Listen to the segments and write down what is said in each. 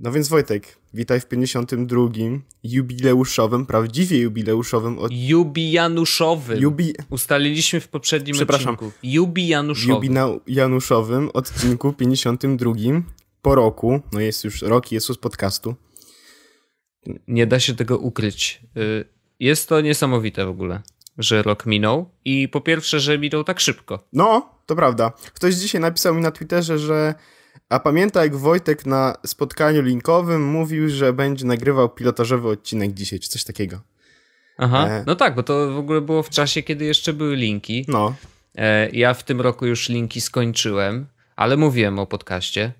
No więc Wojtek, witaj w 52. jubileuszowym, prawdziwie jubileuszowym od... Jubijanuszowym. Jubi... Ustaliliśmy w poprzednim Przepraszam. odcinku. Jubijanuszowym. Jubijanuszowym odcinku 52 po roku. No jest już rok jest już podcastu. Nie da się tego ukryć. Y, jest to niesamowite w ogóle, że rok minął i po pierwsze, że minął tak szybko. No, to prawda. Ktoś dzisiaj napisał mi na Twitterze, że a pamięta jak Wojtek na spotkaniu linkowym mówił, że będzie nagrywał pilotażowy odcinek dzisiaj, czy coś takiego. Aha, e... no tak, bo to w ogóle było w czasie, kiedy jeszcze były linki. No. E, ja w tym roku już linki skończyłem, ale mówiłem o podcaście.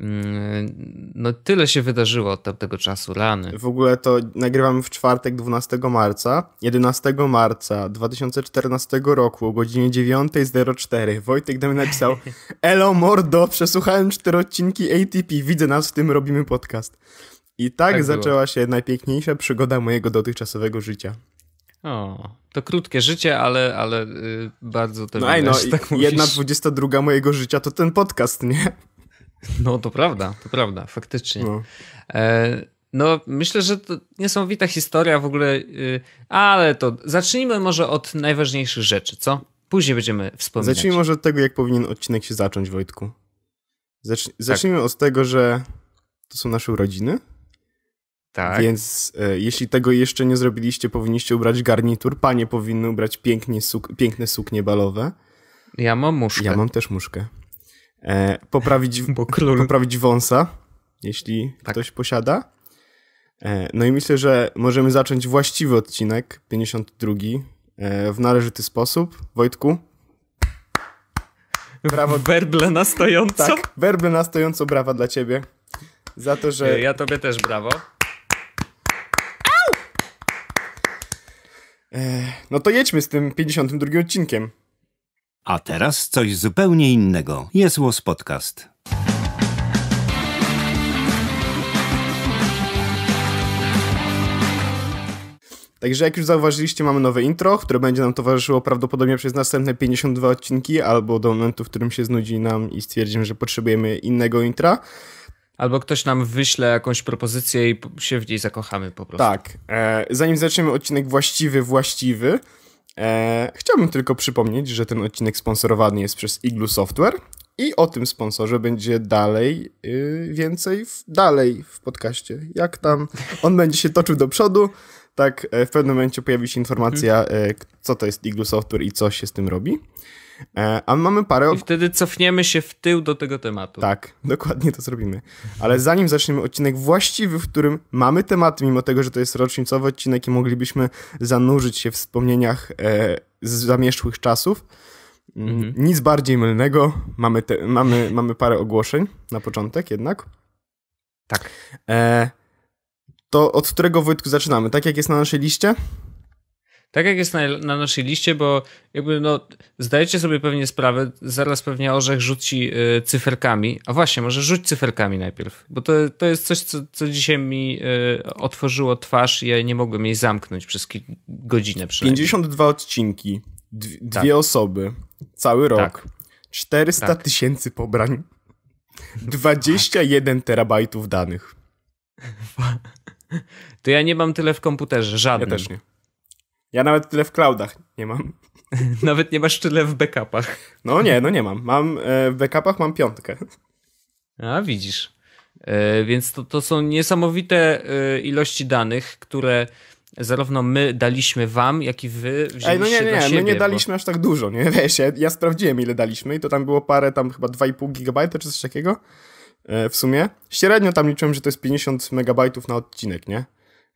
Mm, no tyle się wydarzyło od tamtego czasu, rany. W ogóle to nagrywamy w czwartek 12 marca. 11 marca 2014 roku o godzinie 9.04 Wojtek do mnie napisał Elo mordo, przesłuchałem cztery odcinki ATP, widzę nas w tym, robimy podcast. I tak, tak zaczęła było. się najpiękniejsza przygoda mojego dotychczasowego życia. O, to krótkie życie, ale, ale yy, bardzo też. No, no, tak jedna dwudziesta druga mojego życia to ten podcast, nie? No to prawda, to prawda, faktycznie. No, e, no myślę, że to niesamowita historia w ogóle, y, ale to zacznijmy może od najważniejszych rzeczy, co? Później będziemy wspominać. Zacznijmy może od tego, jak powinien odcinek się zacząć, Wojtku. Zacz, tak. zacznijmy tak. od tego, że to są nasze urodziny. Tak. Więc e, jeśli tego jeszcze nie zrobiliście, powinniście ubrać garnitur. Panie powinny ubrać pięknie suk piękne suknie balowe. Ja mam muszkę. Ja mam też muszkę e, poprawić, poprawić wąsa, jeśli tak. ktoś posiada. E, no i myślę, że możemy zacząć właściwy odcinek, 52, e, w należyty sposób. Wojtku? Brawo. Werble na stojąco. Tak, werble na stojąco, brawa dla ciebie. Za to, że... E, ja tobie też brawo. E, no to jedźmy z tym 52 odcinkiem. A teraz coś zupełnie innego. Jest Łos Podcast. Także jak już zauważyliście, mamy nowe intro, które będzie nam towarzyszyło prawdopodobnie przez następne 52 odcinki, albo do momentu, w którym się znudzi nam i stwierdzimy, że potrzebujemy innego intra. Albo ktoś nam wyśle jakąś propozycję i się w niej zakochamy po prostu. Tak. E, zanim zaczniemy odcinek właściwy, właściwy, E, chciałbym tylko przypomnieć, że ten odcinek sponsorowany jest przez Iglu Software i o tym sponsorze będzie dalej y, więcej, w, dalej w podcaście. Jak tam on będzie się toczył do przodu, tak e, w pewnym momencie pojawi się informacja, e, co to jest Iglu Software i co się z tym robi. E, a mamy parę... I wtedy cofniemy się w tył do tego tematu. Tak, dokładnie to zrobimy. Ale zanim zaczniemy odcinek właściwy, w którym mamy temat, mimo tego, że to jest rocznicowy odcinek i moglibyśmy zanurzyć się w wspomnieniach e, z zamieszłych czasów, mhm. nic bardziej mylnego, mamy, te, mamy, mamy parę ogłoszeń na początek jednak. Tak. E, to od którego Wojtku zaczynamy? Tak jak jest na naszej liście? tak jak jest na, na, naszej liście, bo jakby no, zdajecie sobie pewnie sprawę, zaraz pewnie Orzech rzuci y, cyferkami, a właśnie, może rzuć cyferkami najpierw, bo to, to jest coś, co, co dzisiaj mi y, otworzyło twarz i ja nie mogłem jej zamknąć przez godzinę przynajmniej. 52 odcinki, dwie, tak. osoby, cały rok, tak. 400 tak. tysięcy pobrań, 21 terabajtów danych. To ja nie mam tyle w komputerze, żadnym. Ja też nie. Ja nawet tyle w cloudach nie mam. Nawet nie masz tyle w backupach. No nie, no nie mam. Mam e, w backupach mam piątkę. A widzisz. E, więc to, to są niesamowite e, ilości danych, które zarówno my daliśmy wam, jak i wy wzięliście Ej, no nie, nie, no nie, siebie, my nie daliśmy bo... aż tak dużo, nie? Wiesz, ja, ja, sprawdziłem ile daliśmy i to tam było parę, tam chyba 2,5 GB czy coś takiego w sumie. Średnio tam liczyłem, że to jest 50 megabajtów na odcinek, nie?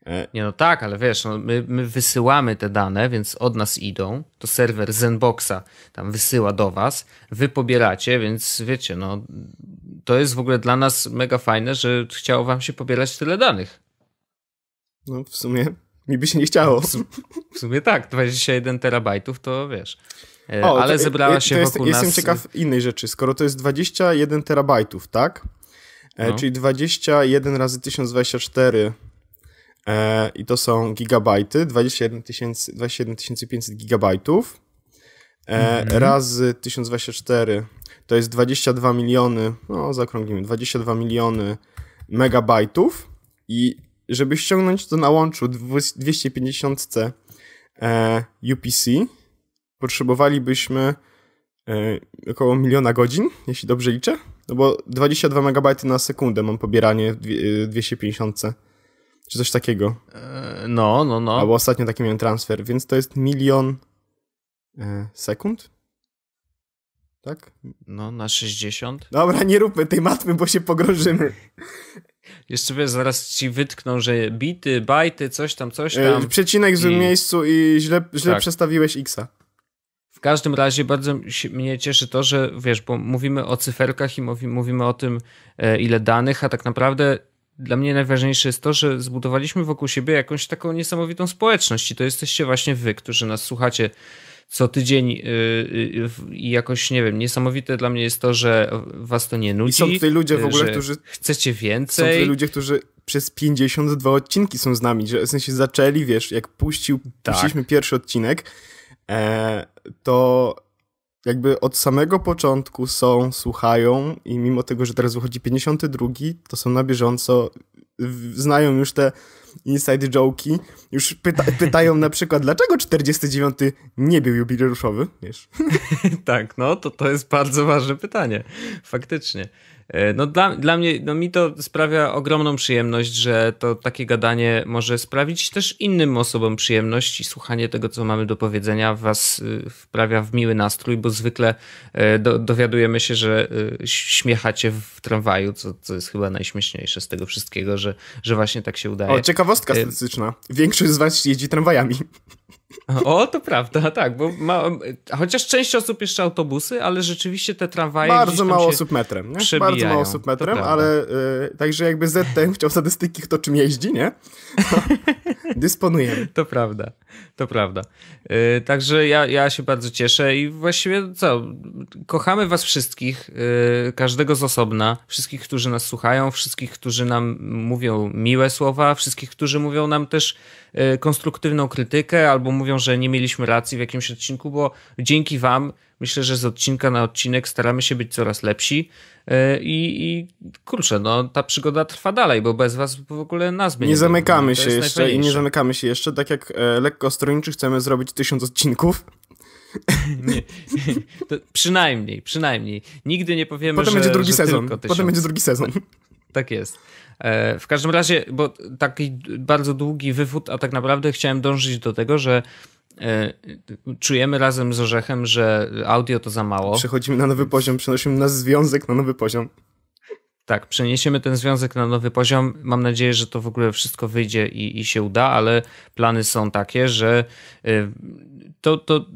E. Nie no tak, ale wiesz, no, my, my wysyłamy te dane, więc od nas idą. To serwer Zenboxa tam wysyła do was. Wy pobieracie, więc wiecie, no to jest w ogóle dla nas mega fajne, że chciało wam się pobierać tyle danych. No w sumie mi by się nie chciało. W, w sumie tak, 21 terabajtów to wiesz. E, o, ale to, zebrała się to jest, wokół jestem nas... Jestem ciekaw innej rzeczy. Skoro to jest 21 terabajtów, tak? E, no. E, czyli 21 razy 1024 E, i to są gigabajty, 21, 000, 21 500 gigabajtów mm -hmm. razy 1024 to jest 22 miliony, no zakrąglimy, 22 miliony megabajtów i żeby ściągnąć to na łączu 250 e, UPC potrzebowalibyśmy e, około miliona godzin, jeśli dobrze liczę, no bo 22 megabajty na sekundę mam pobieranie 250 250 e, czy coś takiego. E, no, no, no. Albo ostatnio taki miałem transfer, więc to jest milion e, sekund? Tak? No, na 60. Dobra, nie róbmy tej matmy, bo się pogrążymy. Jeszcze wiesz, zaraz ci wytkną, że bity, bajty, coś tam, coś e, tam. Przecinek w złym I... miejscu i źle, źle tak. przestawiłeś xa. W każdym razie bardzo mnie cieszy to, że wiesz, bo mówimy o cyferkach i mówimy o tym, ile danych, a tak naprawdę dla mnie najważniejsze jest to, że zbudowaliśmy wokół siebie jakąś taką niesamowitą społeczność i to jesteście właśnie wy, którzy nas słuchacie co tydzień y, y, i jakoś, nie wiem, niesamowite dla mnie jest to, że was to nie nudzi. I są tutaj ludzie w ogóle, którzy... Chcecie więcej. Są tutaj ludzie, którzy przez 52 odcinki są z nami, że w sensie zaczęli, wiesz, jak puścił, tak. puściliśmy pierwszy odcinek, e, to jakby od samego początku są, słuchają i mimo tego, że teraz wychodzi 52, to są na bieżąco, znają już te inside joke'i, już pyta pytają na przykład, dlaczego 49 nie był jubileuszowy, wiesz? tak, no to to jest bardzo ważne pytanie, faktycznie. E, no dla, dla mnie, no mi to sprawia ogromną przyjemność, że to takie gadanie może sprawić też innym osobom przyjemność i słuchanie tego, co mamy do powiedzenia, was y, wprawia w miły nastrój, bo zwykle e, do, dowiadujemy się, że y, śmiechacie w tramwaju, co, co jest chyba najśmieszniejsze z tego wszystkiego, że, że właśnie tak się udaje. O, ciekawostka e, statystyczna. Większość z was jeździ tramwajami. O, to prawda, tak, bo ma, chociaż część osób jeszcze autobusy, ale rzeczywiście te tramwaje. Bardzo mało osób metrem, nie? Bardzo mało osób metrem, ale y, także jakby ZTM chciał statystyki, kto czym jeździ, nie? Dysponujemy. To prawda, to prawda. Y, także ja, ja się bardzo cieszę i właściwie co, kochamy Was wszystkich, y, każdego z osobna, wszystkich, którzy nas słuchają, wszystkich, którzy nam mówią miłe słowa, wszystkich, którzy mówią nam też y, konstruktywną krytykę albo mówią, mówią, że nie mieliśmy racji w jakimś odcinku, bo dzięki Wam myślę, że z odcinka na odcinek staramy się być coraz lepsi. E, I, i kurczę, no ta przygoda trwa dalej, bo bez was w ogóle nas by nie Nie no, zamykamy się jeszcze i nie zamykamy się jeszcze, tak jak e, lekko stronniczy chcemy zrobić tysiąc odcinków. Nie, przynajmniej, przynajmniej. Nigdy nie powiemy, Potem że, będzie drugi sezon. Potem będzie drugi sezon. Tak jest. E, w każdym razie, bo taki bardzo długi wywód, a tak naprawdę chciałem dążyć do tego, że e, czujemy razem z Orzechem, że audio to za mało. Przechodzimy na nowy poziom, przenosimy nasz związek na nowy poziom. Tak, przeniesiemy ten związek na nowy poziom. Mam nadzieję, że to w ogóle wszystko wyjdzie i, i się uda, ale plany są takie, że e, to, to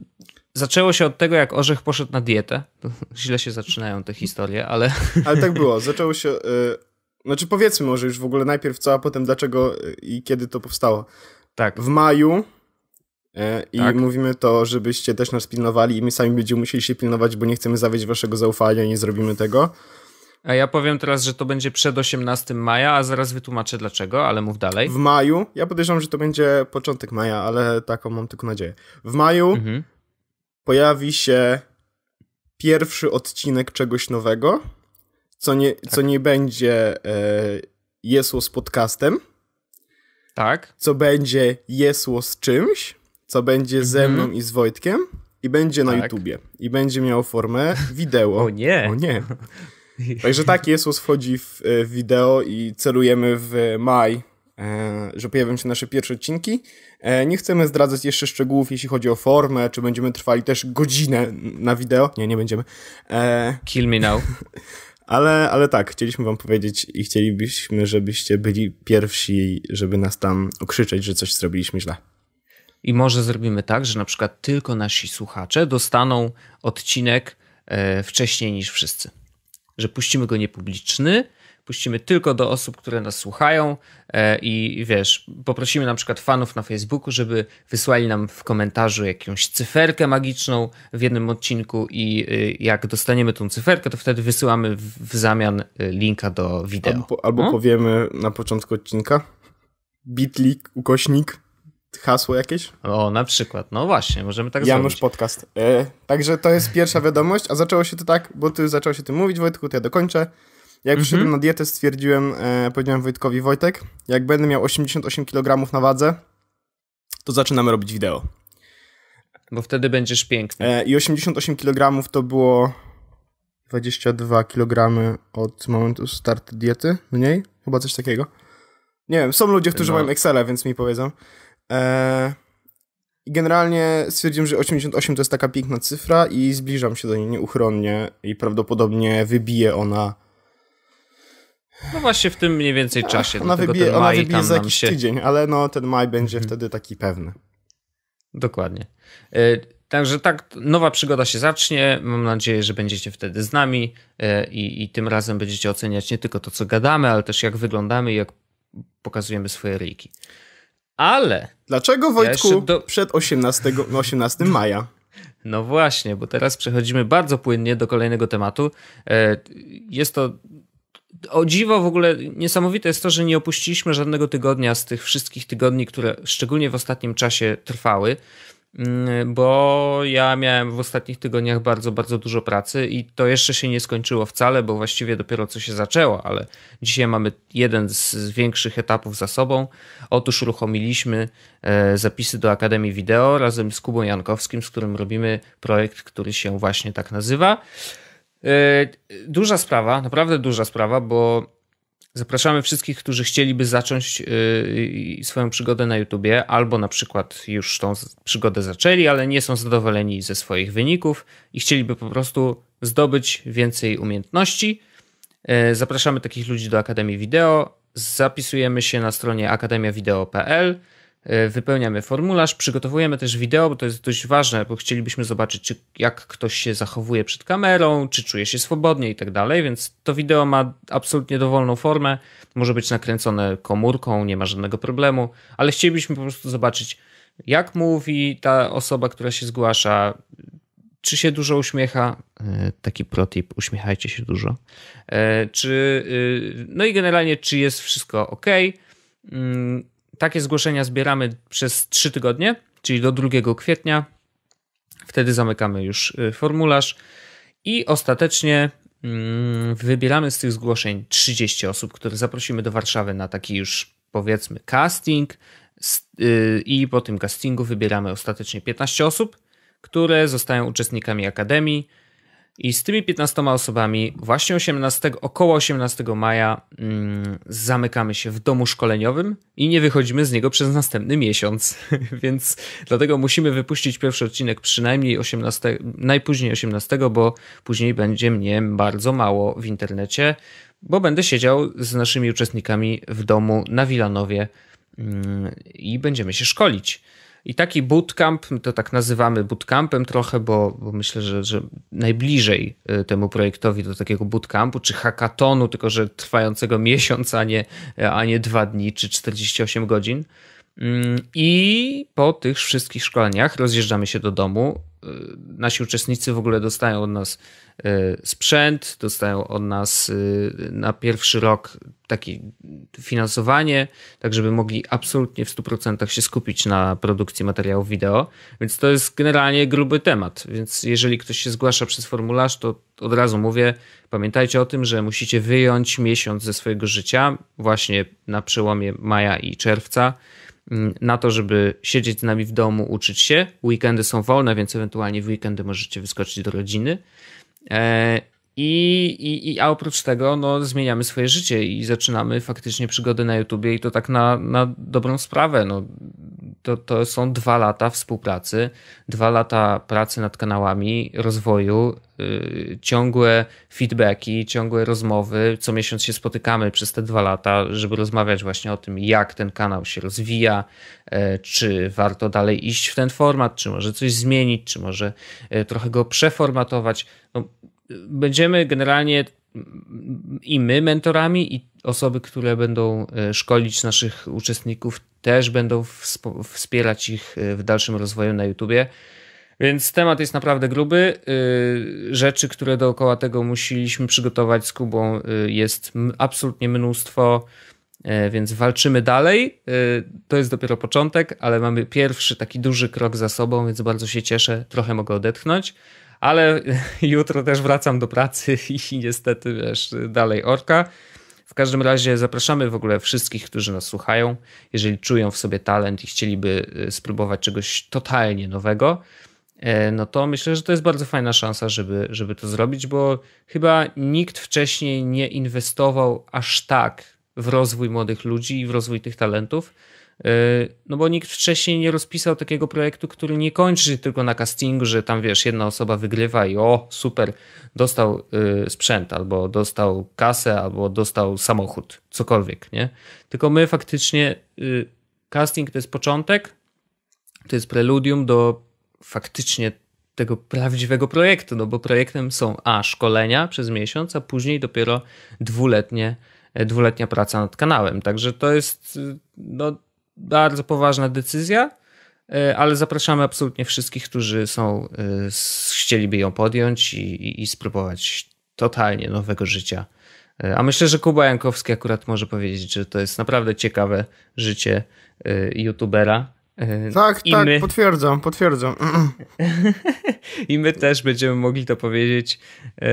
zaczęło się od tego, jak Orzech poszedł na dietę. To źle się zaczynają te historie, ale. Ale tak było. Zaczęło się znaczy powiedzmy może już w ogóle najpierw co, a potem dlaczego y, i kiedy to powstało. Tak. W maju e, i tak. mówimy to, żebyście też nas pilnowali i my sami będziemy musieli się pilnować, bo nie chcemy zawieść waszego zaufania i nie zrobimy tego. A ja powiem teraz, że to będzie przed 18 maja, a zaraz wytłumaczę dlaczego, ale mów dalej. W maju, ja podejrzewam, że to będzie początek maja, ale taką mam tylko nadzieję. W maju mhm. pojawi się pierwszy odcinek czegoś nowego co nie, tak. co nie będzie e, Jesło z podcastem. Tak. Co będzie Jesło z czymś, co będzie ze mhm. mną i z Wojtkiem i będzie tak. na YouTubie. I będzie miało formę wideo. o nie. O nie. Także tak, jesło wchodzi w, w e, wideo i celujemy w maj, e, że pojawią się nasze pierwsze odcinki. E, nie chcemy zdradzać jeszcze szczegółów, jeśli chodzi o formę, czy będziemy trwali też godzinę na wideo. Nie, nie będziemy. E, Kill me now. Ale, ale tak, chcieliśmy wam powiedzieć i chcielibyśmy, żebyście byli pierwsi, żeby nas tam okrzyczeć, że coś zrobiliśmy źle. I może zrobimy tak, że na przykład tylko nasi słuchacze dostaną odcinek e, wcześniej niż wszyscy. Że puścimy go niepubliczny, puścimy tylko do osób, które nas słuchają e, i wiesz, poprosimy na przykład fanów na Facebooku, żeby wysłali nam w komentarzu jakąś cyferkę magiczną w jednym odcinku i y, jak dostaniemy tą cyferkę, to wtedy wysyłamy w zamian y, linka do wideo. Albo, albo no? powiemy na początku odcinka bitly, ukośnik, hasło jakieś? O, na przykład. No właśnie, możemy tak Janusz zrobić. Janusz Podcast. E, także to jest pierwsza wiadomość, a zaczęło się to tak, bo ty zaczął się tym mówić, Wojtku, to ja dokończę. Jak mhm. przyszedłem na dietę, stwierdziłem, e, powiedziałem Wojtkowi, Wojtek, jak będę miał 88 kg na wadze, to zaczynamy robić wideo. Bo wtedy będziesz piękny. E, I 88 kg to było 22 kg od momentu startu diety, mniej? Chyba coś takiego. Nie wiem, są ludzie, którzy no. mają Excela, więc mi powiedzą. E, generalnie stwierdziłem, że 88 to jest taka piękna cyfra i zbliżam się do niej nieuchronnie i prawdopodobnie wybije ona no właśnie w tym mniej więcej Ach, czasie. Ona wybije, ona wybije za jakiś się... tydzień, ale no ten maj będzie mhm. wtedy taki pewny. Dokładnie. E, także tak, nowa przygoda się zacznie. Mam nadzieję, że będziecie wtedy z nami e, i, i tym razem będziecie oceniać nie tylko to, co gadamy, ale też jak wyglądamy i jak pokazujemy swoje ryjki. Ale. Dlaczego Wojtku ja do... przed 18, 18 maja? No właśnie, bo teraz przechodzimy bardzo płynnie do kolejnego tematu. E, jest to o dziwo w ogóle niesamowite jest to, że nie opuściliśmy żadnego tygodnia z tych wszystkich tygodni, które szczególnie w ostatnim czasie trwały, mm, bo ja miałem w ostatnich tygodniach bardzo, bardzo dużo pracy i to jeszcze się nie skończyło wcale, bo właściwie dopiero co się zaczęło, ale dzisiaj mamy jeden z większych etapów za sobą. Otóż uruchomiliśmy e, zapisy do Akademii Wideo razem z Kubą Jankowskim, z którym robimy projekt, który się właśnie tak nazywa. E, duża sprawa, naprawdę duża sprawa, bo zapraszamy wszystkich, którzy chcieliby zacząć e, swoją przygodę na YouTubie, albo na przykład już tą przygodę zaczęli, ale nie są zadowoleni ze swoich wyników i chcieliby po prostu zdobyć więcej umiejętności. E, zapraszamy takich ludzi do Akademii Wideo. Zapisujemy się na stronie akademiawideo.pl. E, wypełniamy formularz, przygotowujemy też wideo, bo to jest dość ważne, bo chcielibyśmy zobaczyć, czy, jak ktoś się zachowuje przed kamerą, czy czuje się swobodnie i tak dalej, więc to wideo ma absolutnie dowolną formę, może być nakręcone komórką, nie ma żadnego problemu, ale chcielibyśmy po prostu zobaczyć, jak mówi ta osoba, która się zgłasza, czy się dużo uśmiecha, e, taki protip, uśmiechajcie się dużo, e, czy, y, no i generalnie, czy jest wszystko ok, mm, takie zgłoszenia zbieramy przez 3 tygodnie, czyli do 2 kwietnia. Wtedy zamykamy już y, formularz i ostatecznie mm, wybieramy z tych zgłoszeń 30 osób, które zaprosimy do Warszawy na taki już powiedzmy casting y, i po tym castingu wybieramy ostatecznie 15 osób, które zostają uczestnikami akademii i z tymi 15 osobami właśnie 18, około 18 maja mm, zamykamy się w domu szkoleniowym i nie wychodzimy z niego przez następny miesiąc. Więc dlatego musimy wypuścić pierwszy odcinek przynajmniej 18, najpóźniej 18, bo później będzie mnie bardzo mało w internecie, bo będę siedział z naszymi uczestnikami w domu na Wilanowie mm, i będziemy się szkolić. I taki bootcamp, to tak nazywamy bootcampem trochę, bo, bo myślę, że, że, najbliżej y, temu projektowi do takiego bootcampu, czy hackathonu, tylko że trwającego miesiąc, a nie, a nie dwa dni, czy 48 godzin. Mm, I po tych wszystkich szkoleniach rozjeżdżamy się do domu E, nasi uczestnicy w ogóle dostają od nas e, sprzęt, dostają od nas e, na pierwszy rok takie finansowanie, tak żeby mogli absolutnie w 100% się skupić na produkcji materiałów wideo. Więc to jest generalnie gruby temat. Więc jeżeli ktoś się zgłasza przez formularz, to od razu mówię, pamiętajcie o tym, że musicie wyjąć miesiąc ze swojego życia, właśnie na przełomie maja i czerwca Mm, na to, żeby siedzieć z nami w domu, uczyć się. Weekendy są wolne, więc ewentualnie w weekendy możecie wyskoczyć do rodziny. E, i, i, i, a oprócz tego no, zmieniamy swoje życie i zaczynamy faktycznie przygodę na YouTubie i to tak na, na dobrą sprawę. No, to, to są dwa lata współpracy, dwa lata pracy nad kanałami, rozwoju, yy, ciągłe feedbacki, ciągłe rozmowy. Co miesiąc się spotykamy przez te dwa lata, żeby rozmawiać właśnie o tym, jak ten kanał się rozwija, yy, czy warto dalej iść w ten format, czy może coś zmienić, czy może yy, trochę go przeformatować. No, będziemy generalnie i my mentorami, i osoby, które będą e, szkolić naszych uczestników, też będą wspierać ich e, w dalszym rozwoju na YouTubie. Więc temat jest naprawdę gruby. E, rzeczy, które dookoła tego musieliśmy przygotować z Kubą, jest absolutnie mnóstwo, więc walczymy dalej. To jest dopiero początek, ale mamy pierwszy taki duży krok za sobą, więc bardzo się cieszę. Trochę mogę odetchnąć ale jutro też wracam do pracy i niestety wiesz, dalej orka. W każdym razie zapraszamy w ogóle wszystkich, którzy nas słuchają. Jeżeli czują w sobie talent i chcieliby y, spróbować czegoś totalnie nowego, e, no to myślę, że to jest bardzo fajna szansa, żeby, żeby to zrobić, bo chyba nikt wcześniej nie inwestował aż tak w rozwój młodych ludzi i w rozwój tych talentów E, no bo nikt wcześniej nie rozpisał takiego projektu, który nie kończy tylko na castingu, że tam wiesz, jedna osoba wygrywa i o, super, dostał e, sprzęt, albo dostał kasę, albo dostał samochód, cokolwiek, nie? Tylko my faktycznie, e, casting to jest początek, to jest preludium do faktycznie tego prawdziwego projektu, no bo projektem są a szkolenia przez miesiąc, a później dopiero dwuletnie, dwuletnia praca nad kanałem. Także to jest no, bardzo poważna decyzja, e, ale zapraszamy absolutnie wszystkich, którzy są, e, chcieliby ją podjąć i, i, i spróbować totalnie nowego życia. E, a myślę, że Kuba Jankowski akurat może powiedzieć, że to jest naprawdę ciekawe życie youtubera E, tak, I tak, my... potwierdzam, potwierdzam. I my też będziemy mogli to powiedzieć, e,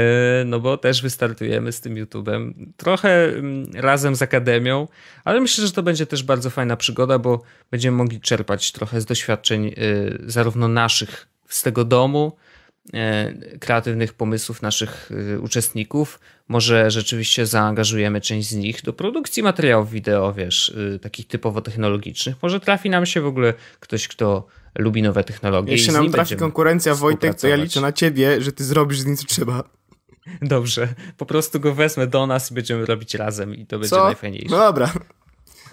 no bo też wystartujemy z tym YouTube'em. Trochę mm, razem z Akademią, ale myślę, że to będzie też bardzo fajna przygoda, bo będziemy mogli czerpać trochę z doświadczeń e, zarówno naszych z tego domu, E, kreatywnych pomysłów naszych e, uczestników. Może rzeczywiście zaangażujemy część z nich do produkcji materiałów wideo, wiesz, e, takich typowo technologicznych. Może trafi nam się w ogóle ktoś, kto lubi nowe technologie. Jeśli nam trafi konkurencja, Wojtek, to ja liczę na ciebie, że ty zrobisz z nim co trzeba. Dobrze, po prostu go wezmę do nas i będziemy robić razem i to będzie co? najfajniejsze. No dobra.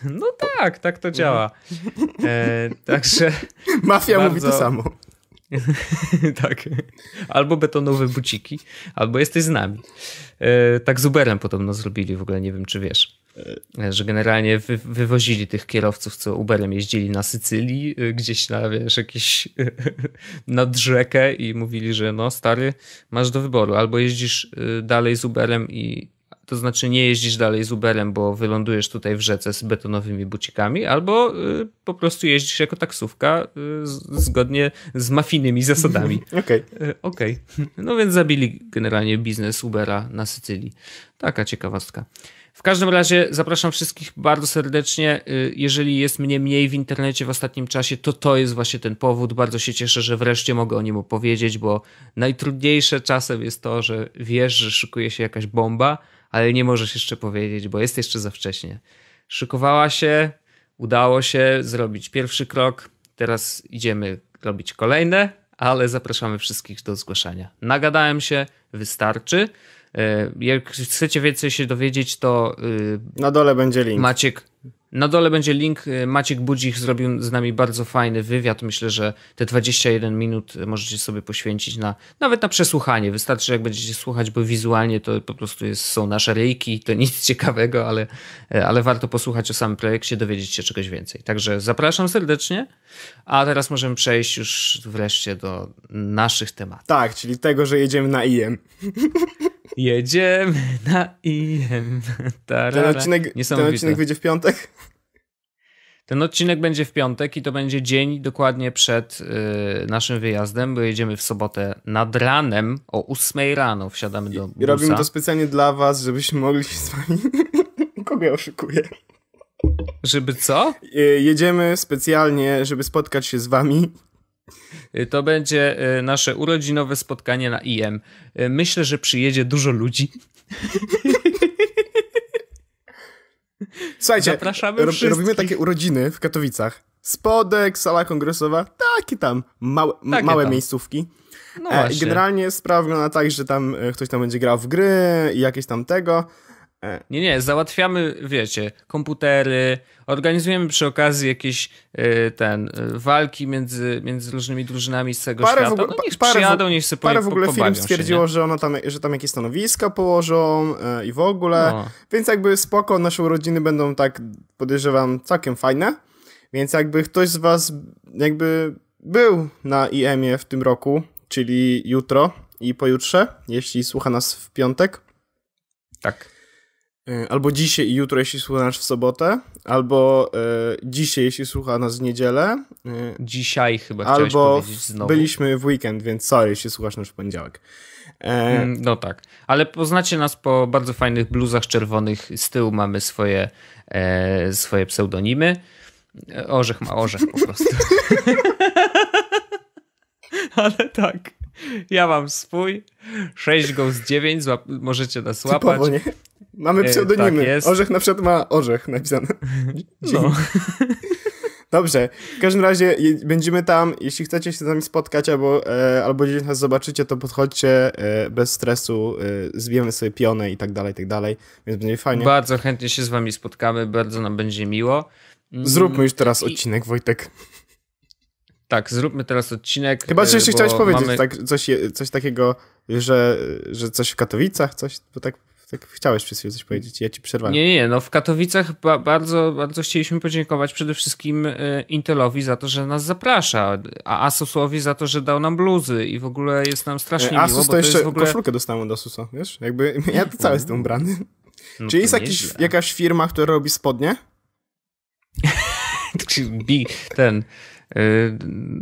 No tak, tak to działa. E, także. Mafia bardzo... mówi to samo. tak. Albo betonowe buciki, albo jesteś z nami. E, tak z Uberem podobno zrobili, w ogóle nie wiem, czy wiesz. E, że generalnie wy, wywozili tych kierowców, co Uberem jeździli na Sycylii, e, gdzieś na, wiesz, jakieś nad rzekę i mówili, że no stary, masz do wyboru, albo jeździsz dalej z Uberem i to znaczy nie jeździsz dalej z Uberem, bo wylądujesz tutaj w rzece z betonowymi bucikami, albo y, po prostu jeździsz jako taksówka y, zgodnie z mafijnymi zasadami. Okej. Okay. E, okay. No więc zabili generalnie biznes Ubera na Sycylii. Taka ciekawostka. W każdym razie zapraszam wszystkich bardzo serdecznie. Y, jeżeli jest mnie mniej w internecie w ostatnim czasie, to to jest właśnie ten powód. Bardzo się cieszę, że wreszcie mogę o nim opowiedzieć, bo najtrudniejsze czasem jest to, że wiesz, że szykuje się jakaś bomba, ale nie możesz jeszcze powiedzieć, bo jest jeszcze za wcześnie. Szykowała się, udało się zrobić pierwszy krok, teraz idziemy robić kolejne, ale zapraszamy wszystkich do zgłaszania. Nagadałem się, wystarczy. E, jak chcecie więcej się dowiedzieć, to. Y, Na dole będzie link. Maciek, na dole będzie link. Y, Maciek Budzich zrobił z nami bardzo fajny wywiad. Myślę, że te 21 minut y, możecie sobie poświęcić na nawet na przesłuchanie. Wystarczy, jak będziecie słuchać, bo wizualnie to po prostu jest, są nasze rejki, to nic ciekawego, ale, y, ale warto posłuchać o samym projekcie, dowiedzieć się czegoś więcej. Także zapraszam serdecznie, a teraz możemy przejść już wreszcie do naszych tematów. Tak, czyli tego, że jedziemy na IM. Jedziemy na IM. Ten odcinek, ten odcinek będzie w piątek? Ten odcinek będzie w piątek i to będzie dzień dokładnie przed y, naszym wyjazdem, bo jedziemy w sobotę nad ranem o 8 rano wsiadamy do busa. robimy to specjalnie dla was, żebyśmy mogli się z wami... Kogo ja oszukuję? Żeby co? Y, jedziemy specjalnie, żeby spotkać się z wami Y, to będzie y, nasze urodzinowe spotkanie na IM. Y, myślę, że przyjedzie dużo ludzi. Słuchajcie, Zapraszamy ro wszystkich. robimy takie urodziny w Katowicach. Spodek, sala kongresowa, takie tam małe, takie małe tam. miejscówki. No e, generalnie sprawa wygląda tak, że tam e, ktoś tam będzie grał w gry i jakieś tam tego. Nie, nie, załatwiamy, wiecie, komputery, organizujemy przy okazji jakieś e, ten, e, walki między, między różnymi drużynami z całego parę świata. Ogóle, no niech parę przyjadą, niech sobie Parę w ogóle film stwierdziło, się, że, ona tam, że tam jakieś stanowiska położą e, i w ogóle, no. więc jakby spoko, nasze urodziny będą tak, podejrzewam, całkiem fajne, więc jakby ktoś z was jakby był na IM-ie w tym roku, czyli jutro i pojutrze, jeśli słucha nas w piątek, tak. Y, albo dzisiaj i jutro, jeśli słuchasz w sobotę, albo y, dzisiaj, jeśli słucha nas w niedzielę. Y, dzisiaj chyba Albo byliśmy w weekend, więc sorry, jeśli słuchasz nas w poniedziałek. E... Mm, no tak, ale poznacie nas po bardzo fajnych bluzach czerwonych. Z tyłu mamy swoje, e, swoje pseudonimy. E, orzech ma orzech po prostu. ale tak. Ja mam swój. 6 go z 9, możecie nas łapać. Typowo, nie? Mamy e, pseudonimy. E, tak orzech na przykład ma orzech napisany. No. Dobrze, w każdym razie będziemy tam, jeśli chcecie się z nami spotkać albo, e, albo gdzieś nas zobaczycie, to podchodźcie e, bez stresu, e, zbijemy sobie pionę i tak dalej, i tak dalej, więc będzie fajnie. Bardzo chętnie się z wami spotkamy, bardzo nam będzie miło. Mm. Zróbmy już teraz I... odcinek, Wojtek tak, zróbmy teraz odcinek. Chyba, że y, jeszcze chciałeś powiedzieć mamy... tak, coś, coś takiego, że, że coś w Katowicach, coś, bo tak, tak chciałeś przez coś powiedzieć, ja ci przerwałem. Nie, nie, no w Katowicach ba bardzo, bardzo chcieliśmy podziękować przede wszystkim y, Intelowi za to, że nas zaprasza, a Asusowi za to, że dał nam bluzy i w ogóle jest nam strasznie e, Asus miło, to, to jeszcze w ogóle... koszulkę dostałem od Asusa, wiesz? Jakby ja to cały jestem ubrany. No Czy jest jakiś, jakaś firma, która robi spodnie? ten Y,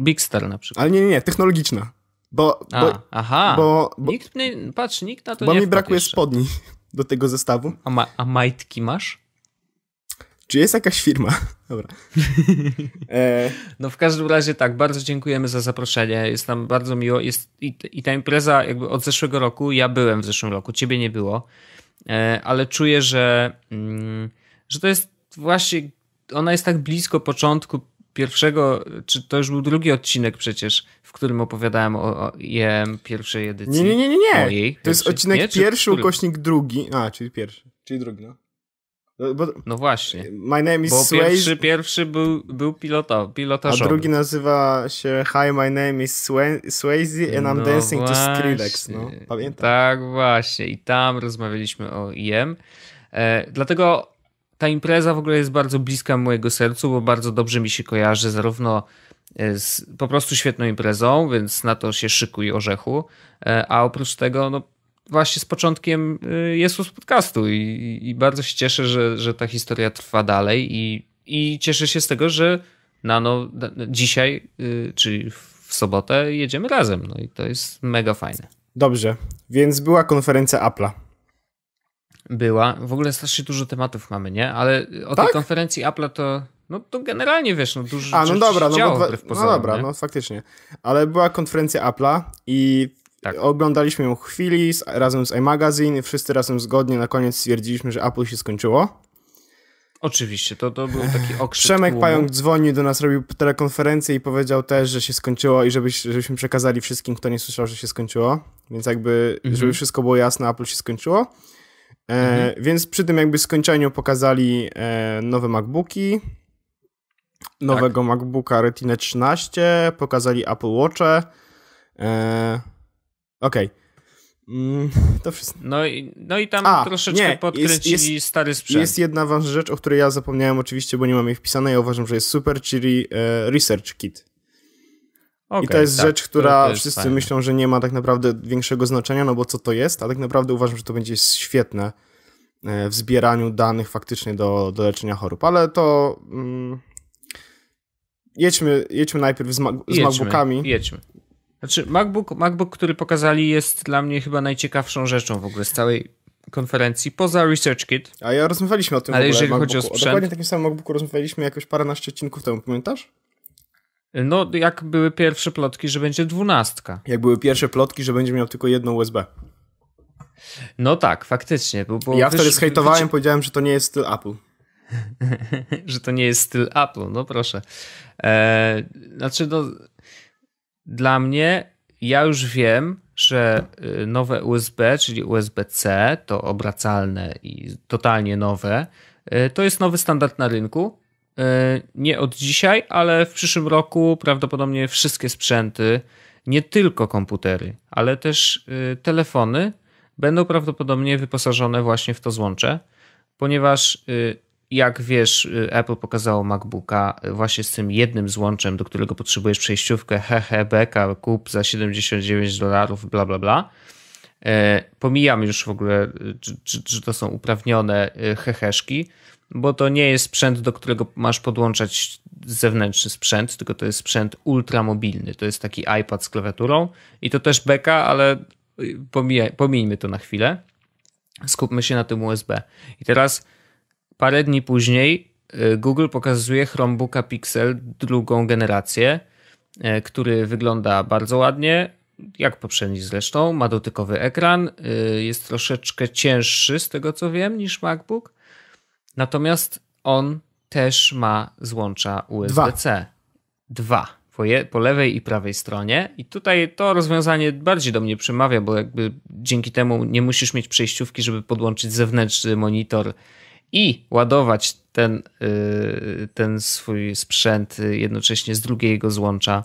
Bigster na przykład. Ale nie, nie, nie, technologiczna. Bo, A, bo, aha, bo, bo, nikt, patrz, nikt na to bo nie Bo mi brakuje jeszcze. spodni do tego zestawu. A, ma, a majtki masz? Czy jest jakaś firma? Dobra. E... No w każdym razie tak, bardzo dziękujemy za zaproszenie. Jest nam bardzo miło. Jest, i, I ta impreza jakby od zeszłego roku, ja byłem w zeszłym roku, ciebie nie było, e, ale czuję, że, mm, że to jest właśnie, ona jest tak blisko początku pierwszego, czy to już był drugi odcinek przecież, w którym opowiadałem o, o pierwszej edycji. Nie, nie, nie, nie. Mojej, to jest odcinek nie? pierwszy, ukośnik drugi. A, czyli pierwszy, czyli drugi, no. no bo, no właśnie. My name is Bo Swayze. Pierwszy, pierwszy był, był pilota, pilotażowy. A drugi nazywa się Hi, my name is Swayze and I'm no dancing właśnie. to Skrillex. No, pamiętam. Tak właśnie. I tam rozmawialiśmy o EM. E, dlatego ta impreza w ogóle jest bardzo bliska mojego sercu, bo bardzo dobrze mi się kojarzy zarówno e, z po prostu świetną imprezą, więc na to się szykuj orzechu, e, a oprócz tego no, właśnie z początkiem e, z podcastu i, i bardzo się cieszę, że, że ta historia trwa dalej i, i cieszę się z tego, że no dzisiaj, czyli w sobotę jedziemy razem, no i to jest mega fajne. Dobrze, więc była konferencja Apple'a była. W ogóle strasznie dużo tematów mamy, nie? Ale o tak? tej konferencji Apple to. No to generalnie wiesz, no dużo A, no dobra, no, bo, no pozorom, no dobra, nie? no faktycznie. Ale była konferencja Apple'a i tak. oglądaliśmy ją chwili z, razem z iMagazine, wszyscy razem zgodnie na koniec stwierdziliśmy, że Apple się skończyło. Oczywiście, to, to był taki okrzyk. Przemek tłumu. Pająk dzwonił do nas, robił telekonferencję i powiedział też, że się skończyło i żebyś, żebyśmy przekazali wszystkim, kto nie słyszał, że się skończyło. Więc jakby, mhm. żeby wszystko było jasne, Apple się skończyło. E, mhm. Więc przy tym jakby skończeniu pokazali e, nowe MacBooki, nowego tak. MacBooka Retina 13, pokazali Apple Watche. E, Okej. Okay. Mm, to wszystko. No i, no i tam A, troszeczkę nie, podkręcili jest, jest, stary sprzęt. Jest jedna ważna rzecz, o której ja zapomniałem oczywiście, bo nie mam jej wpisanej. Ja uważam, że jest super, czyli e, Research Kit. Okay, I to jest tak, rzecz, która wszyscy fajne. myślą, że nie ma tak naprawdę większego znaczenia, no bo co to jest, a tak naprawdę uważam, że to będzie świetne e, w zbieraniu danych faktycznie do, do leczenia chorób, ale to mm, jedźmy, jedźmy najpierw z, ma z jedźmy, MacBookami. Jedźmy. Znaczy MacBook, MacBook, który pokazali jest dla mnie chyba najciekawszą rzeczą w ogóle z całej konferencji, poza ResearchKit. A ja rozmawialiśmy o tym Ale w ogóle, jeżeli MacBooku. chodzi o sprzęt... O dokładnie takim samym MacBooku rozmawialiśmy jakoś paręnaście odcinków temu, pamiętasz? No, jak były pierwsze plotki, że będzie dwunastka. Jak były pierwsze plotki, że będzie miał tylko jedną USB. No tak, faktycznie. Bo, bo ja wtedy wysz... zhejtowałem, wysz... powiedziałem, że to nie jest styl Apple. że to nie jest styl Apple, no proszę. E, znaczy, no, dla mnie, ja już wiem, że y, nowe USB, czyli USB-C, to obracalne i totalnie nowe, y, to jest nowy standard na rynku E, nie od dzisiaj, ale w przyszłym roku prawdopodobnie wszystkie sprzęty, nie tylko komputery, ale też e, telefony będą prawdopodobnie wyposażone właśnie w to złącze, ponieważ e, jak wiesz, Apple pokazało MacBooka właśnie z tym jednym złączem, do którego potrzebujesz przejściówkę, hehe, beka, kup za 79 dolarów, bla, bla, bla. Pomijam już w ogóle, czy, czy, czy to są uprawnione heheszki bo to nie jest sprzęt, do którego masz podłączać zewnętrzny sprzęt, tylko to jest sprzęt ultramobilny. To jest taki iPad z klawiaturą i to też beka, ale y, pomijaj, pomijmy to na chwilę. Skupmy się na tym USB. I teraz parę dni później y, Google pokazuje Chromebooka Pixel drugą generację, y, który wygląda bardzo ładnie, jak poprzedni zresztą. Ma dotykowy ekran, jest troszeczkę cięższy z tego co wiem niż MacBook Natomiast on też ma złącza USB-C. Dwa. Dwa. Po, je, po, lewej i prawej stronie. I tutaj to rozwiązanie bardziej do mnie przemawia, bo jakby dzięki temu nie musisz mieć przejściówki, żeby podłączyć zewnętrzny monitor i ładować ten, y, ten swój sprzęt jednocześnie z drugiego złącza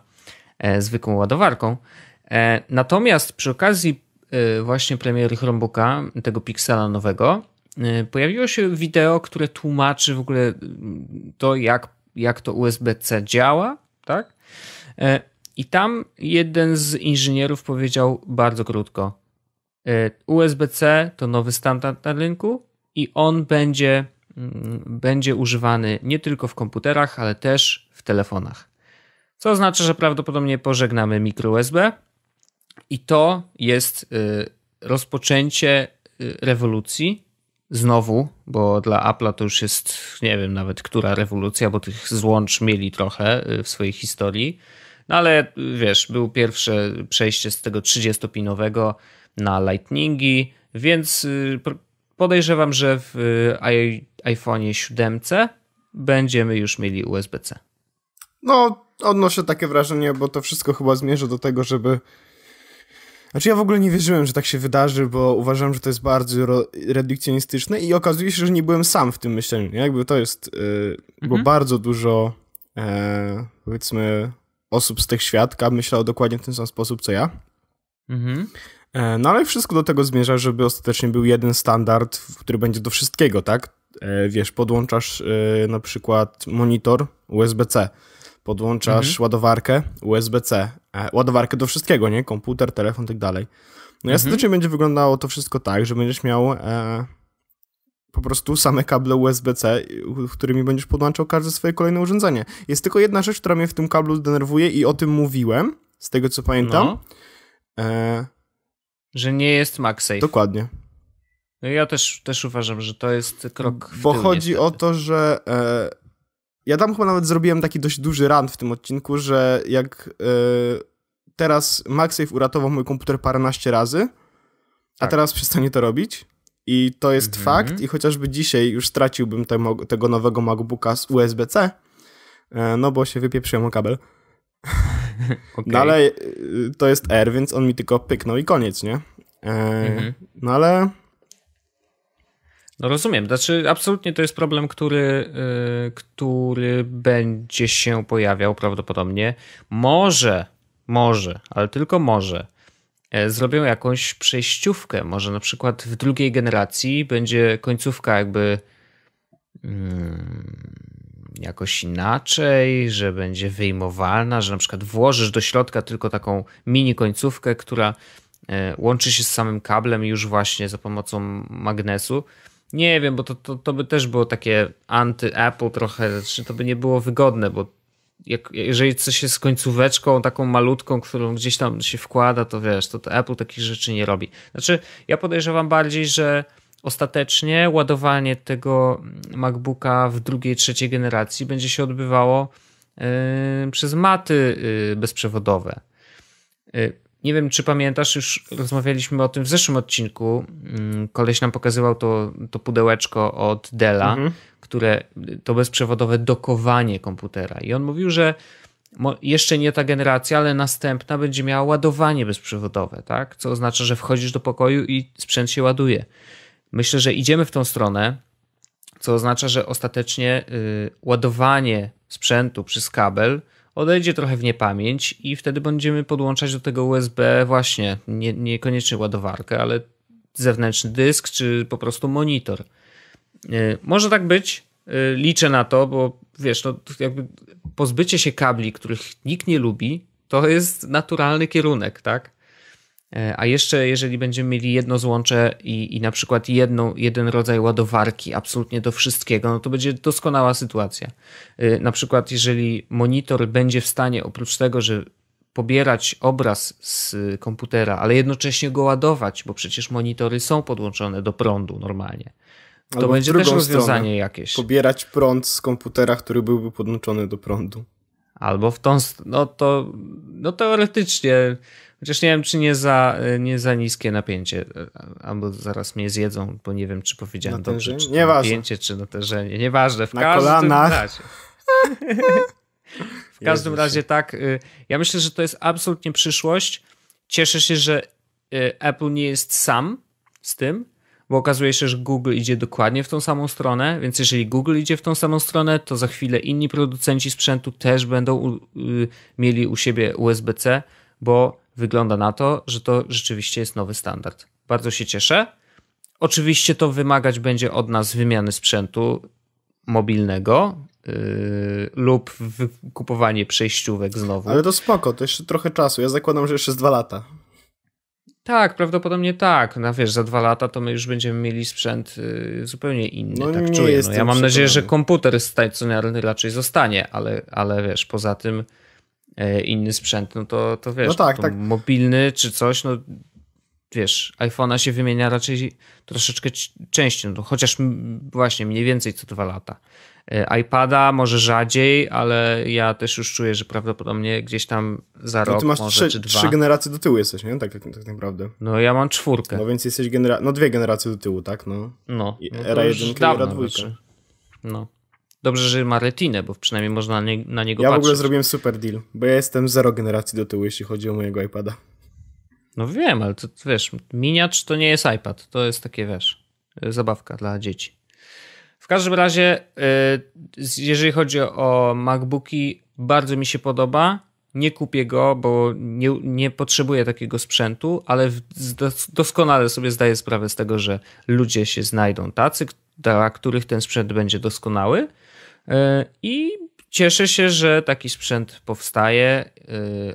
e, zwykłą ładowarką. E, natomiast przy okazji y, właśnie premiery Chromebooka, tego Pixela nowego, E, pojawiło się wideo, które tłumaczy w ogóle to, jak, jak to USB-C działa, tak? E, I tam jeden z inżynierów powiedział bardzo krótko: e, USB-C to nowy standard na rynku i on będzie, mm, będzie używany nie tylko w komputerach, ale też w telefonach. Co oznacza, że prawdopodobnie pożegnamy mikro USB i to jest rozpoczęcie rewolucji znowu, bo dla Apple'a to już jest, nie wiem nawet która rewolucja, bo tych złącz mieli trochę y, w swojej historii. No ale y, wiesz, był pierwsze przejście z tego 30-pinowego na Lightningi, więc y, podejrzewam, że w iPhone'ie 7 będziemy już mieli USB-C. No, odnoszę takie wrażenie, bo to wszystko chyba zmierza do tego, żeby znaczy ja w ogóle nie wierzyłem, że tak się wydarzy, bo uważałem, że to jest bardzo redukcjonistyczne i okazuje się, że nie byłem sam w tym myśleniu. Jakby to jest, yy, mhm. bo bardzo dużo e, powiedzmy osób z tych świadka myślało dokładnie w ten sam sposób, co ja. Mhm. E, no ale wszystko do tego zmierza, żeby ostatecznie był jeden standard, który będzie do wszystkiego, tak? E, wiesz, podłączasz na przykład monitor USB-C podłączasz mhm. ładowarkę USB-C, e, ładowarkę do wszystkiego, nie? Komputer, telefon, tak dalej. No i ostatecznie mhm. będzie wyglądało to wszystko tak, że będziesz miał e, po prostu same kable USB-C, którymi będziesz podłączał każde swoje kolejne urządzenie. Jest tylko jedna rzecz, która mnie w tym kablu denerwuje i o tym mówiłem, z tego co pamiętam. No. E... Że nie jest MagSafe. Dokładnie. No ja też, też uważam, że to jest krok w Bo tył, chodzi niestety. o to, że... E, ja tam chyba nawet zrobiłem taki dość duży rant w tym odcinku, że jak yy, teraz MagSafe uratował mój komputer paręnaście razy, a tak. teraz przestanie to robić. I to jest mhm. fakt, i chociażby dzisiaj już straciłbym te, tego nowego MacBooka z USB-C, e, no bo się wypieprzyłem o kabel. okay. No ale e, to jest R, więc on mi tylko pyknął i koniec, nie? mhm. No ale no rozumiem, znaczy absolutnie to jest problem, który, yy, który będzie się pojawiał prawdopodobnie. Może, może, ale tylko może e, zrobią jakąś przejściówkę. Może na przykład w drugiej generacji będzie końcówka jakby mm, jakoś inaczej, że będzie wyjmowalna, że na przykład włożysz do środka tylko taką mini końcówkę, która e, łączy się z samym kablem już właśnie za pomocą magnesu. Nie wiem, bo to, to, to by też było takie anty-Apple trochę, znaczy to by nie było wygodne, bo jak, jeżeli coś jest z końcóweczką taką malutką, którą gdzieś tam się wkłada, to wiesz, to, to Apple takich rzeczy nie robi. Znaczy, ja podejrzewam bardziej, że ostatecznie ładowanie tego MacBooka w drugiej, trzeciej generacji będzie się odbywało yy, przez maty yy, bezprzewodowe. Yy, nie wiem, czy pamiętasz, już rozmawialiśmy o tym w zeszłym odcinku. Mm, koleś nam pokazywał to, to pudełeczko od Della, mhm. które to bezprzewodowe dokowanie komputera. I on mówił, że jeszcze nie ta generacja, ale następna będzie miała ładowanie bezprzewodowe, tak? Co oznacza, że wchodzisz do pokoju i sprzęt się ładuje. Myślę, że idziemy w tą stronę, co oznacza, że ostatecznie yy, ładowanie sprzętu przez kabel odejdzie trochę w niepamięć i wtedy będziemy podłączać do tego USB właśnie nie, niekoniecznie ładowarkę, ale zewnętrzny dysk czy po prostu monitor. Y, może tak być, y, liczę na to, bo wiesz, no, jakby pozbycie się kabli, których nikt nie lubi, to jest naturalny kierunek, tak? E, a jeszcze, jeżeli będziemy mieli jedno złącze i, i na przykład jedną, jeden rodzaj ładowarki absolutnie do wszystkiego, no to będzie doskonała sytuacja. E, na przykład, jeżeli monitor będzie w stanie, oprócz tego, że pobierać obraz z komputera, ale jednocześnie go ładować, bo przecież monitory są podłączone do prądu normalnie. To Albo będzie też rozwiązanie jakieś. Pobierać prąd z komputera, który byłby podłączony do prądu. Albo w tą. No to no teoretycznie Chociaż nie wiem, czy nie za, nie za niskie napięcie, e, albo zaraz mnie zjedzą, bo nie wiem, czy powiedziałem dobrze, czy na napięcie, czy natężenie. Nieważne, w Na każdym kolanach. razie. w każdym razie tak. Y, ja myślę, że to jest absolutnie przyszłość. Cieszę się, że y, Apple nie jest sam z tym, bo okazuje się, że Google idzie dokładnie w tą samą stronę, więc jeżeli Google idzie w tą samą stronę, to za chwilę inni producenci sprzętu też będą u, y, mieli u siebie USB-C, bo wygląda na to, że to rzeczywiście jest nowy standard. Bardzo się cieszę. Oczywiście to wymagać będzie od nas wymiany sprzętu mobilnego yy, lub kupowanie przejściówek znowu. Ale to spoko, to jeszcze trochę czasu. Ja zakładam, że jeszcze z dwa lata. Tak, prawdopodobnie tak. No wiesz, za dwa lata to my już będziemy mieli sprzęt yy, zupełnie inny, no, tak czuję. No, ja mam nadzieję, że komputer stacjonarny raczej zostanie, ale, ale wiesz, poza tym E, inny sprzęt, no to, to wiesz, no tak, to tak. mobilny czy coś, no wiesz, iPhone'a się wymienia raczej troszeczkę częściej, no, chociaż właśnie mniej więcej co dwa lata. E, iPada może rzadziej, ale ja też już czuję, że prawdopodobnie gdzieś tam za no, rok ty masz może, trzy, trzy generacje do tyłu jesteś, nie? Tak, tak, tak, naprawdę. No ja mam czwórkę. No więc jesteś genera no dwie generacje do tyłu, tak? No. No. no era 1 i era 2. No. Dobrze, że ma retinę, bo przynajmniej można na, nie, na niego ja patrzeć. Ja w ogóle zrobiłem super deal, bo ja jestem zero generacji do tyłu, jeśli chodzi o mojego iPada. No wiem, ale to wiesz, miniacz to nie jest iPad, to jest takie, wiesz, e, zabawka dla dzieci. W każdym razie, e, jeżeli chodzi o MacBooki, bardzo mi się podoba. Nie kupię go, bo nie, nie potrzebuję takiego sprzętu, ale doskonale sobie zdaję sprawę z tego, że ludzie się znajdą tacy, dla których ten sprzęt będzie doskonały. E, I cieszę się, że taki sprzęt powstaje. E,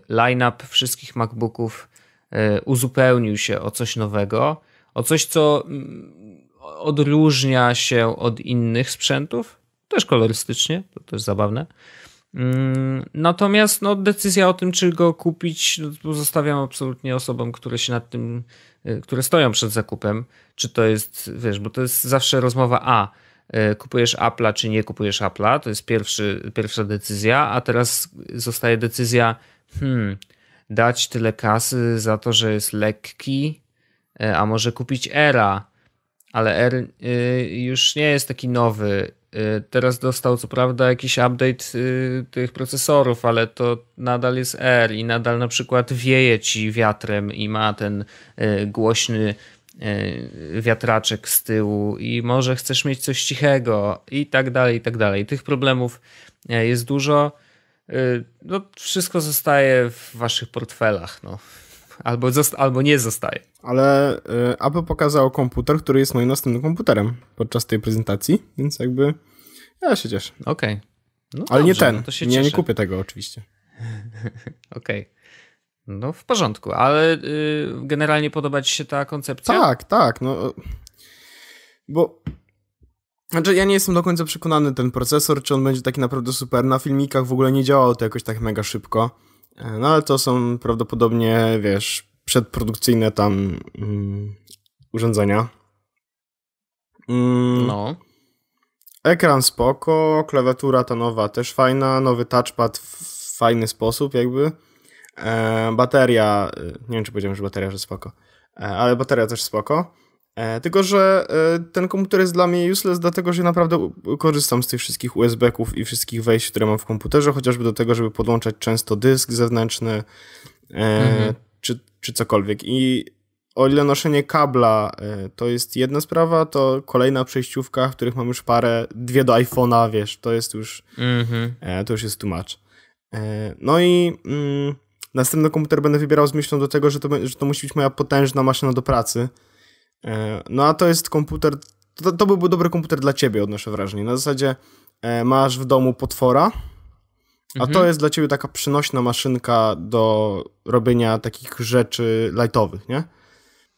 line-up wszystkich MacBooków e, uzupełnił się o coś nowego, o coś, co mm, odróżnia się od innych sprzętów, też kolorystycznie, to też zabawne. Mm, natomiast no, decyzja o tym, czy go kupić, pozostawiam no, absolutnie osobom, które się nad tym, które stoją przed zakupem, czy to jest, wiesz, bo to jest zawsze rozmowa A E, kupujesz Apple'a, czy nie kupujesz Apple'a. To jest pierwszy, pierwsza decyzja, a teraz zostaje decyzja, hmm, dać tyle kasy za to, że jest lekki, e, a może kupić Era, ale R y, już nie jest taki nowy. Y, teraz dostał co prawda jakiś update y, tych procesorów, ale to nadal jest R i nadal na przykład wieje ci wiatrem i ma ten głośny E, wiatraczek z tyłu i może chcesz mieć coś cichego i tak dalej, i tak dalej. Tych problemów e, jest dużo. E, no, wszystko zostaje w waszych portfelach. No. Albo, albo nie zostaje. Ale y, Apple pokazał komputer, który jest moim następnym komputerem podczas tej prezentacji, więc jakby ja się cieszę. Okej. Okay. No Ale dobrze, nie ten. No to się nie, nie kupię tego oczywiście. Okej. Okay. No w porządku, ale yy, generalnie podoba ci się ta koncepcja? Tak, tak, no e, bo znaczy ja nie jestem do końca przekonany ten procesor, czy on będzie taki naprawdę super. Na filmikach w ogóle nie działało to jakoś tak mega szybko. E, no ale to są prawdopodobnie, wiesz, przedprodukcyjne tam mm, urządzenia. Mm, no. Ekran spoko, klawiatura ta nowa też fajna, nowy touchpad w fajny sposób jakby. E, bateria, y, nie wiem czy powiedziałem, że bateria, że spoko, e, ale bateria też spoko. E, tylko, że e, ten komputer jest dla mnie useless, dlatego, że naprawdę korzystam z tych wszystkich USB-ków i wszystkich wejść, które mam w komputerze, chociażby do tego, żeby podłączać często dysk zewnętrzny e, mhm. czy, czy cokolwiek. I o ile noszenie kabla e, to jest jedna sprawa, to kolejna przejściówka, w których mam już parę, dwie do iPhone'a, wiesz, to jest już, mhm. to już jest tłumacz. No i mm, Następny komputer będę wybierał z myślą do tego, że to, że to musi być moja potężna maszyna do pracy. E, no a to jest komputer, to, to byłby dobry komputer dla ciebie, odnoszę wrażenie. Na zasadzie e, masz w domu potwora, a mhm. to jest dla ciebie taka przynośna maszynka do robienia takich rzeczy lightowych, nie?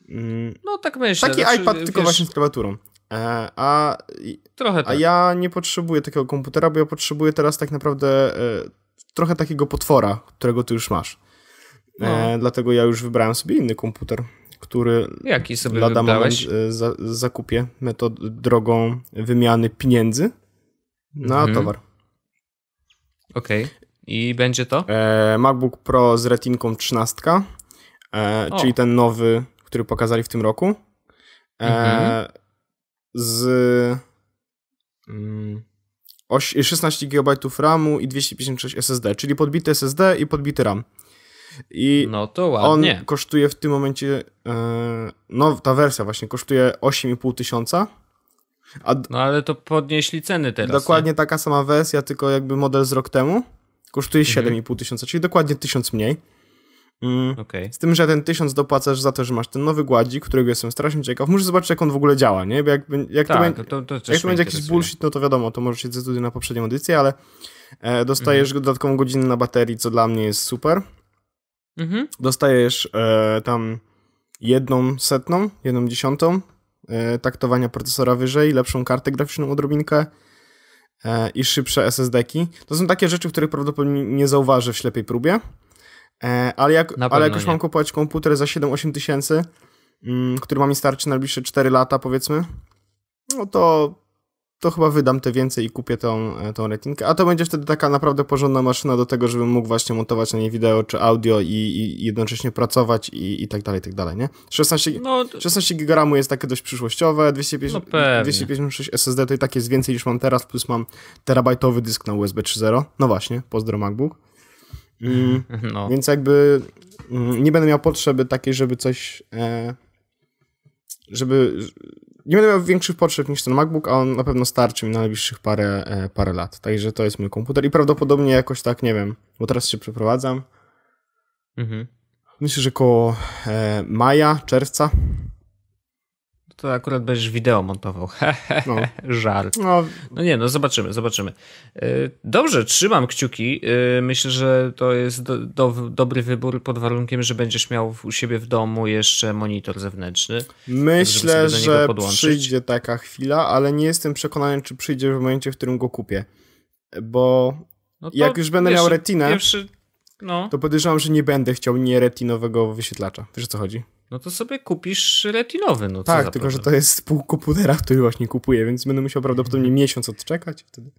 Mm, no tak myślę. Taki znaczy, iPad, wiesz... tylko właśnie z klawiaturą. E, a, Trochę tak. a ja nie potrzebuję takiego komputera, bo ja potrzebuję teraz tak naprawdę trochę takiego potwora, którego ty już masz. E, no. E, dlatego ja już wybrałem sobie inny komputer, który Jaki sobie lada wybrałeś? moment e, za, zakupię metod drogą wymiany pieniędzy na mhm. towar. Okej. Okay. I będzie to? E, MacBook Pro z retinką 13, e, czyli ten nowy, który pokazali w tym roku. E, mhm. Z... Mm. 16 GB RAMu i 256 SSD, czyli podbity SSD i podbity RAM. I no to ładnie. On kosztuje w tym momencie, e, no ta wersja właśnie kosztuje 8,5 tysiąca. no ale to podnieśli ceny teraz. Dokładnie nie? taka sama wersja, tylko jakby model z rok temu. Kosztuje mhm. 7,5 tysiąca, czyli dokładnie 1000 mniej. Mm. Okay. Z tym, że ten tysiąc dopłacasz za to, że masz ten nowy gładzik, którego jestem strasznie ciekaw. Muszę zobaczyć, jak on w ogóle działa, nie? Bo jak, jak tak, to, będzie, no to, to, to jak będzie jakiś bullshit, no to wiadomo, to możesz się zdecydować na poprzednią edycję, ale e, dostajesz mhm. dodatkową godzinę na baterii, co dla mnie jest super. Mhm. Dostajesz e, tam jedną setną, jedną dziesiątą e, taktowania procesora wyżej, lepszą kartę graficzną odrobinkę e, i szybsze SSD-ki. To są takie rzeczy, których prawdopodobnie nie zauważy w ślepej próbie. E, ale jak, ale jak już mam kupować komputer za 7-8 tysięcy, mm, który ma mi starczy na najbliższe 4 lata, powiedzmy, no to, to chyba wydam te więcej i kupię tą, e, tą retinkę. A to będzie wtedy taka naprawdę porządna maszyna do tego, żebym mógł właśnie montować na niej wideo czy audio i, i jednocześnie pracować i, i tak dalej, i tak dalej, nie? 16, no, 16 GB jest takie dość przyszłościowe, 250, no 256 SSD to i tak jest więcej niż mam teraz, plus mam terabajtowy dysk na USB 3.0. No właśnie, pozdro MacBook. Mm, no. Więc jakby mm, nie będę miał potrzeby takiej, żeby coś. E, żeby. Nie będę miał większych potrzeb niż ten MacBook, a on na pewno starczy mi na najbliższych parę, e, parę lat. Także to jest mój komputer i prawdopodobnie jakoś tak, nie wiem, bo teraz się przeprowadzam. Mhm. Myślę, że koło e, maja, czerwca to akurat będziesz wideo montował. no. Żart. No. no. nie, no zobaczymy, zobaczymy. E, dobrze, trzymam kciuki. E, myślę, że to jest do, do, dobry wybór pod warunkiem, że będziesz miał u siebie w domu jeszcze monitor zewnętrzny. Tak, myślę, że przyjdzie taka chwila, ale nie jestem przekonany, czy przyjdzie w momencie, w którym go kupię. Bo no jak już będę miał retinę, pierwszy, no. to podejrzewam, że nie będę chciał nie retinowego wyświetlacza. Wiesz o co chodzi? no to sobie kupisz retinowy. No, tak, tylko że to jest pół komputera, który właśnie kupuję, więc będę musiał prawdopodobnie hmm. miesiąc odczekać wtedy.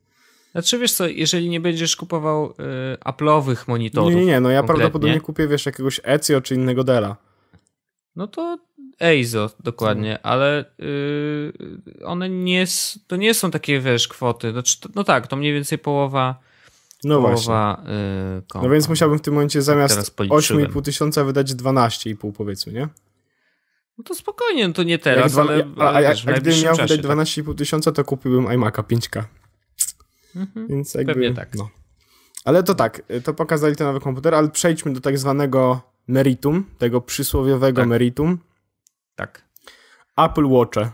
Znaczy wiesz co, jeżeli nie będziesz kupował y, Apple'owych monitorów. Nie, nie, nie, no ja kompletnie. prawdopodobnie kupię wiesz jakiegoś Ezio czy innego Dela. No to EIZO dokładnie, no. ale y, one nie, to nie są takie wiesz kwoty. Znaczy, to, no tak, to mniej więcej połowa no połowa właśnie. Y, No więc musiałbym w tym momencie tak zamiast 8,5 tysiąca wydać 12,5 powiedzmy, nie? No to spokojnie, no to nie teraz, ale, dwa, jak, jak gdybym miał wydać 12,5 tak. tysiąca, to kupiłbym iMac'a 5K. Mhm, Więc jakby, Pewnie tak. No. Ale to tak, to pokazali ten nowy komputer, ale przejdźmy do tak zwanego meritum, tego przysłowiowego tak. meritum. Tak. Apple Watche.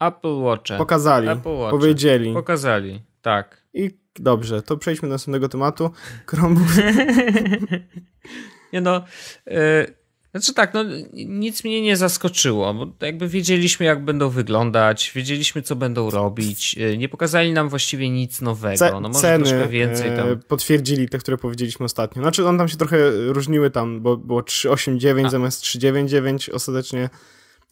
Apple Watche. Pokazali, Apple Watche. powiedzieli. Pokazali, tak. I dobrze, to przejdźmy do następnego tematu. Chromebook. nie no, y znaczy tak, no nic mnie nie zaskoczyło, bo jakby wiedzieliśmy jak będą wyglądać, wiedzieliśmy co będą robić, e, nie pokazali nam właściwie nic nowego, no może Ceny troszkę więcej e, tam. potwierdzili te, które powiedzieliśmy ostatnio. Znaczy one tam się trochę różniły tam, bo było 389 zamiast 399 ostatecznie.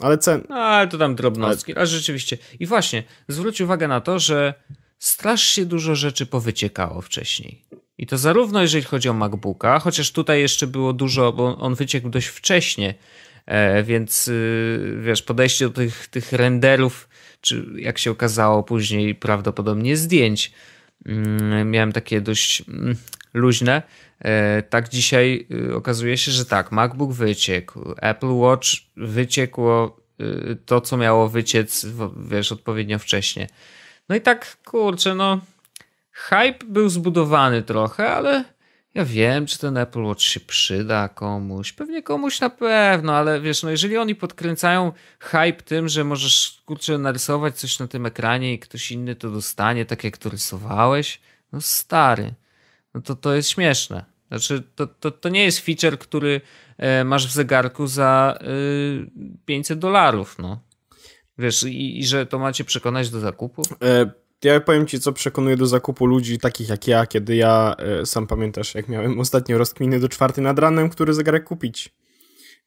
Ale cen. No, ale to tam drobnostki, ale... ale rzeczywiście. I właśnie, zwróć uwagę na to, że strasznie dużo rzeczy powyciekało wcześniej. I to zarówno jeżeli chodzi o MacBooka, chociaż tutaj jeszcze było dużo, bo on wyciekł dość wcześnie, e, więc y, wiesz, podejście do tych, tych renderów, czy jak się okazało później prawdopodobnie zdjęć, mm, miałem takie dość mm, luźne. E, tak dzisiaj y, okazuje się, że tak, MacBook wyciekł, Apple Watch wyciekło y, to, co miało wyciec, wiesz, odpowiednio wcześnie. No i tak, kurczę, no hype był zbudowany trochę, ale ja wiem, czy ten Apple Watch się przyda komuś. Pewnie komuś na pewno, ale wiesz, no jeżeli oni podkręcają hype tym, że możesz kurczę narysować coś na tym ekranie i ktoś inny to dostanie, tak jak to rysowałeś, no stary, no to to jest śmieszne. Znaczy, to, to, to nie jest feature, który e, masz w zegarku za 500 e, dolarów, no. Wiesz, i, i, że to macie przekonać do zakupu? E ja powiem ci, co przekonuje do zakupu ludzi takich jak ja, kiedy ja, e, sam pamiętasz, jak miałem ostatnio rozkminy do czwarty nad ranem, który zegarek kupić.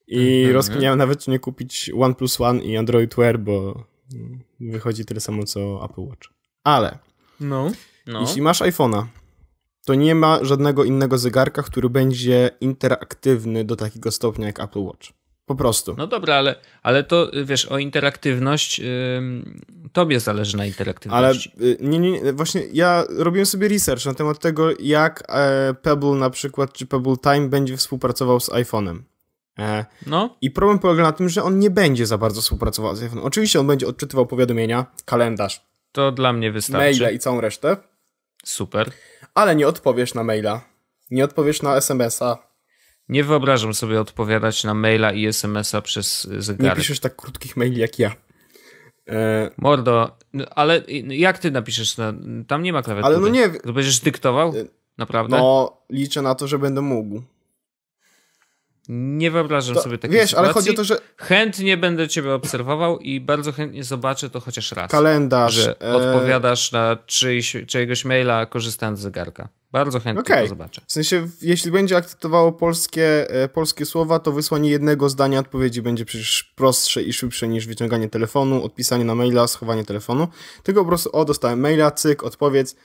I mm -hmm. rozkminiałem nawet, czy nie kupić OnePlus One i Android Wear, bo mm, wychodzi tyle samo, co Apple Watch. Ale no. no. jeśli masz iPhone'a, to nie ma żadnego innego zegarka, który będzie interaktywny do takiego stopnia jak Apple Watch. Po prostu. No dobra, ale, ale to y, wiesz, o interaktywność, tobie zależy na interaktywności. Ale y, nie, nie, właśnie ja robiłem sobie research na temat tego, jak e, Pebble na przykład, czy Pebble Time będzie współpracował z iPhone'em. E, no. I problem polega na tym, że on nie będzie za bardzo współpracował z iPhone'em. Oczywiście on będzie odczytywał powiadomienia, kalendarz. To dla mnie wystarczy. Maile i całą resztę. Super. Ale nie odpowiesz na maila. Nie odpowiesz na SMS-a. Nie wyobrażam sobie odpowiadać na maila i SMS-a przez zegarek. Nie piszesz tak krótkich maili jak ja. E, Mordo, no, ale jak ty napiszesz? Na, tam nie ma klawiatury. Ale no nie. To będziesz dyktował? E, Naprawdę? No, liczę na to, że będę mógł. Nie wyobrażam to, sobie takiej wiesz, sytuacji. ale chodzi o to, że... Chętnie będę ciebie obserwował i bardzo chętnie zobaczę to chociaż raz. Kalendarz. Że e... odpowiadasz na czyjś, czyjegoś maila korzystając z zegarka. Bardzo chętnie okay. to zobaczę. W sensie, jeśli będzie akceptowało polskie, e, polskie słowa, to wysłanie jednego zdania odpowiedzi będzie przecież prostsze i szybsze niż wyciąganie telefonu, odpisanie na maila, schowanie telefonu. Tylko po prostu, o, dostałem maila, cyk, odpowiedz.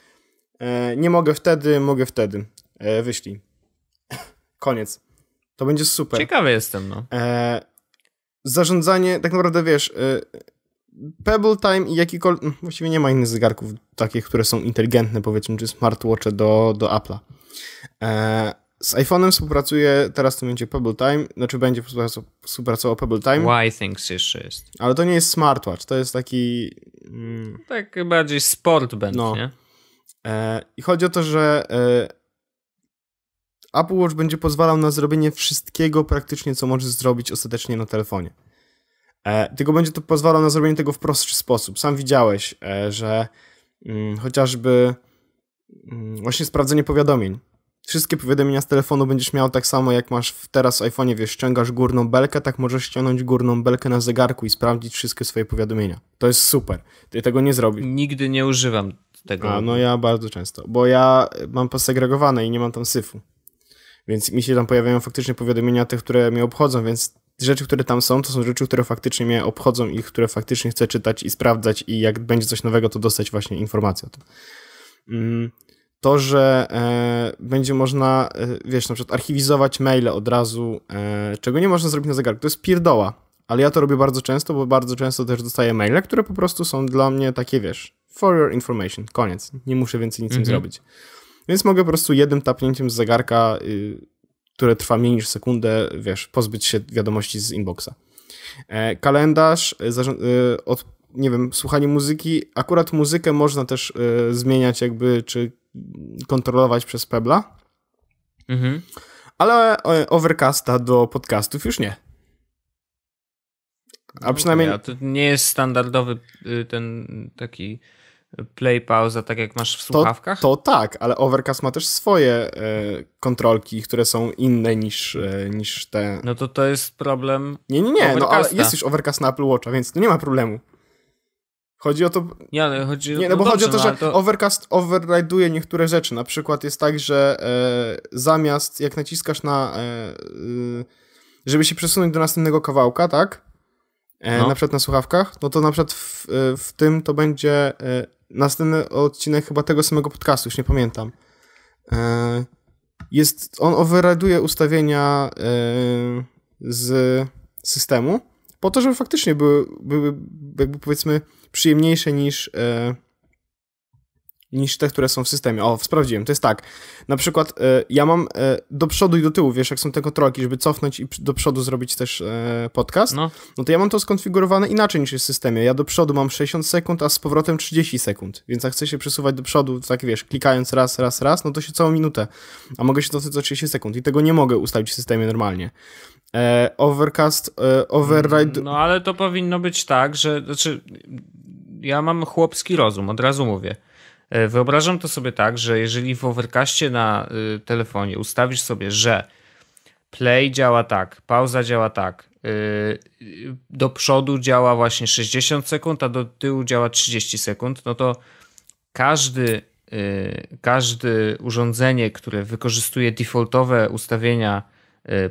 E, nie mogę wtedy, mogę wtedy. E, wyślij. Koniec. To będzie super. Ciekawy jestem, no. E, zarządzanie, tak naprawdę wiesz, e, Pebble Time i jakikolwiek, mm, właściwie nie ma innych zegarków takich, które są inteligentne, powiedzmy, czy smartwatche do, do Apple'a. E, z iPhone'em współpracuje teraz to będzie Pebble Time, znaczy będzie współpracował Pebble Time. Why thinks jeszcze jest. Ale to nie jest smartwatch, to jest taki... Mm, tak bardziej będzie. no. E, I chodzi o to, że e, Apple Watch będzie pozwalał na zrobienie wszystkiego praktycznie, co możesz zrobić ostatecznie na telefonie. E, tylko będzie to pozwalało na zrobienie tego w prostszy sposób. Sam widziałeś, e, że mm, chociażby mm, właśnie sprawdzenie powiadomień. Wszystkie powiadomienia z telefonu będziesz miał tak samo jak masz teraz w iPhone'ie, wiesz, ściągasz górną belkę, tak możesz ściągnąć górną belkę na zegarku i sprawdzić wszystkie swoje powiadomienia. To jest super. Ty tego nie zrobisz. Nigdy nie używam tego. A, no ja bardzo często, bo ja mam posegregowane i nie mam tam syfu. Więc mi się tam pojawiają faktycznie powiadomienia tych, które mnie obchodzą, więc rzeczy, które tam są, to są rzeczy, które faktycznie mnie obchodzą i które faktycznie chcę czytać i sprawdzać i jak będzie coś nowego, to dostać właśnie informację o tym. Mm, to, że e, będzie można, e, wiesz, na przykład archiwizować maile od razu, e, czego nie można zrobić na zegarku, to jest pierdoła, ale ja to robię bardzo często, bo bardzo często też dostaję maile, które po prostu są dla mnie takie, wiesz, for your information, koniec, nie muszę więcej nic mhm. zrobić. Więc mogę po prostu jednym tapnięciem z zegarka y, które trwa mniej niż sekundę, wiesz, pozbyć się wiadomości z inboxa. E, kalendarz, e, e, od, nie wiem, słuchanie muzyki. Akurat muzykę można też zmieniać jakby, czy kontrolować przez Pebla. Mhm. Ale Overcasta do podcastów już nie. A no, przynajmniej. to nie jest standardowy y, ten taki play pauza, tak jak masz w słuchawkach? To, to tak, ale Overcast ma też swoje e, kontrolki, które są inne niż, e, niż te. No to to jest problem. Nie, nie, nie, no ale jest już Overcast na Apple Watcha, więc nie ma problemu. Chodzi o to. Nie, ale chodzi, nie, no bo dobrze, chodzi o to, no, że no, to... Overcast override'uje niektóre rzeczy. Na przykład jest tak, że e, zamiast jak naciskasz na. E, e, żeby się przesunąć do następnego kawałka, tak? E, no. na przykład na słuchawkach, no to na przykład w, e, w tym to będzie e, następny odcinek chyba tego samego podcastu, już nie pamiętam. Jest, on overriduje ustawienia z systemu po to, żeby faktycznie były, były jakby powiedzmy przyjemniejsze niż niż te, które są w systemie. O, sprawdziłem, to jest tak. Na przykład y, ja mam y, do przodu i do tyłu, wiesz, jak są te kontrolki, żeby cofnąć i do przodu zrobić też y, podcast, no. no to ja mam to skonfigurowane inaczej niż jest w systemie. Ja do przodu mam 60 sekund, a z powrotem 30 sekund, więc jak chcę się przesuwać do przodu, tak wiesz, klikając raz, raz, raz, no to się całą minutę, a mogę się cofnąć co 30 sekund i tego nie mogę ustawić w systemie normalnie. E, overcast, e, override... No ale to powinno być tak, że, znaczy, ja mam chłopski rozum, od razu mówię. E, wyobrażam to sobie tak, że jeżeli w Overcastie na y, telefonie ustawisz sobie, że play działa tak, pauza działa tak, y, y, do przodu działa właśnie 60 sekund, a do tyłu działa 30 sekund, no to każdy, każdy urządzenie, które wykorzystuje defaultowe ustawienia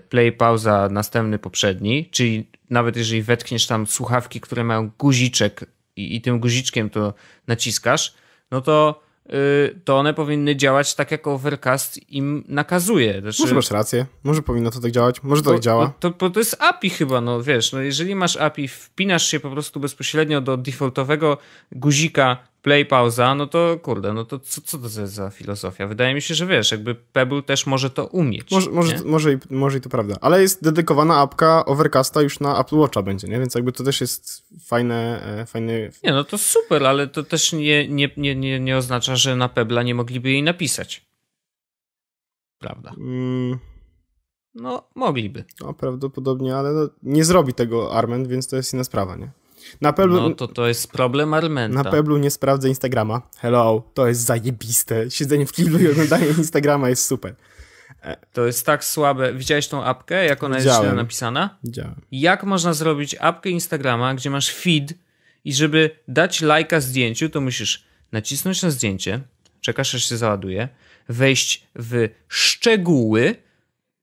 play, pauza, następny, poprzedni, czyli nawet jeżeli wetkniesz tam słuchawki, które mają guziczek i, i tym guziczkiem to naciskasz, no to y, to one powinny działać tak, jak Overcast im nakazuje. Znaczy, może masz rację, może powinno to tak działać, może to tak bo, tak działa. To, to, to jest API chyba, no wiesz, no jeżeli masz API, wpinasz się po prostu bezpośrednio do defaultowego guzika play, pauza, no to kurde, no to co, co to jest za filozofia? Wydaje mi się, że wiesz, jakby Pebble też może to umieć. Może, może, może, i, może i to prawda, ale jest dedykowana apka Overcasta już na Apple Watcha będzie, nie? Więc jakby to też jest fajne, e, fajny... Nie, no to super, ale to też nie, nie, nie, nie, nie oznacza, że na Pebla nie mogliby jej napisać. Prawda. Mm. No, mogliby. No, prawdopodobnie, ale no, nie zrobi tego Arment, więc to jest inna sprawa, nie? Na Peblu, no to to jest problem Armenta. Na Peblu nie sprawdzę Instagrama. Hello, to jest zajebiste. Siedzenie w kilu i oglądanie Instagrama jest super. E- to jest tak słabe. Widziałeś tą apkę, jak ona Widziałem. jest napisana? Widziałem. Jak można zrobić apkę Instagrama, gdzie masz feed i żeby dać lajka zdjęciu, to musisz nacisnąć na zdjęcie, czekasz aż się załaduje, wejść w szczegóły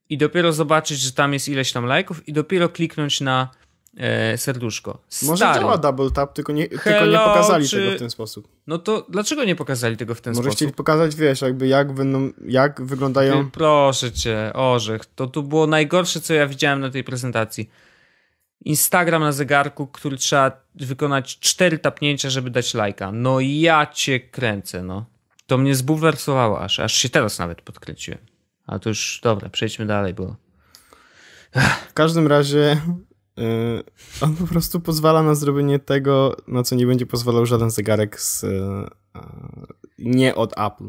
i dopiero zobaczyć, że tam jest ileś tam lajków i dopiero kliknąć na e, serduszko. Stary. Może działa double tap, tylko nie, Hello, tylko nie pokazali czy... tego w ten sposób. No to dlaczego nie pokazali tego w ten Może sposób? Może chcieli pokazać, wiesz, jakby jak będą, jak wyglądają... Ty, proszę cię, Orzech, to tu było najgorsze, co ja widziałem na tej prezentacji. Instagram na zegarku, który trzeba wykonać cztery tapnięcia, żeby dać lajka. No ja cię kręcę, no. To mnie zbulwersowało aż, aż się teraz nawet podkręciłem. A to już, dobra, przejdźmy dalej, bo... W każdym razie E, on po prostu pozwala na zrobienie tego, na co nie będzie pozwalał żaden zegarek z, e, nie od Apple.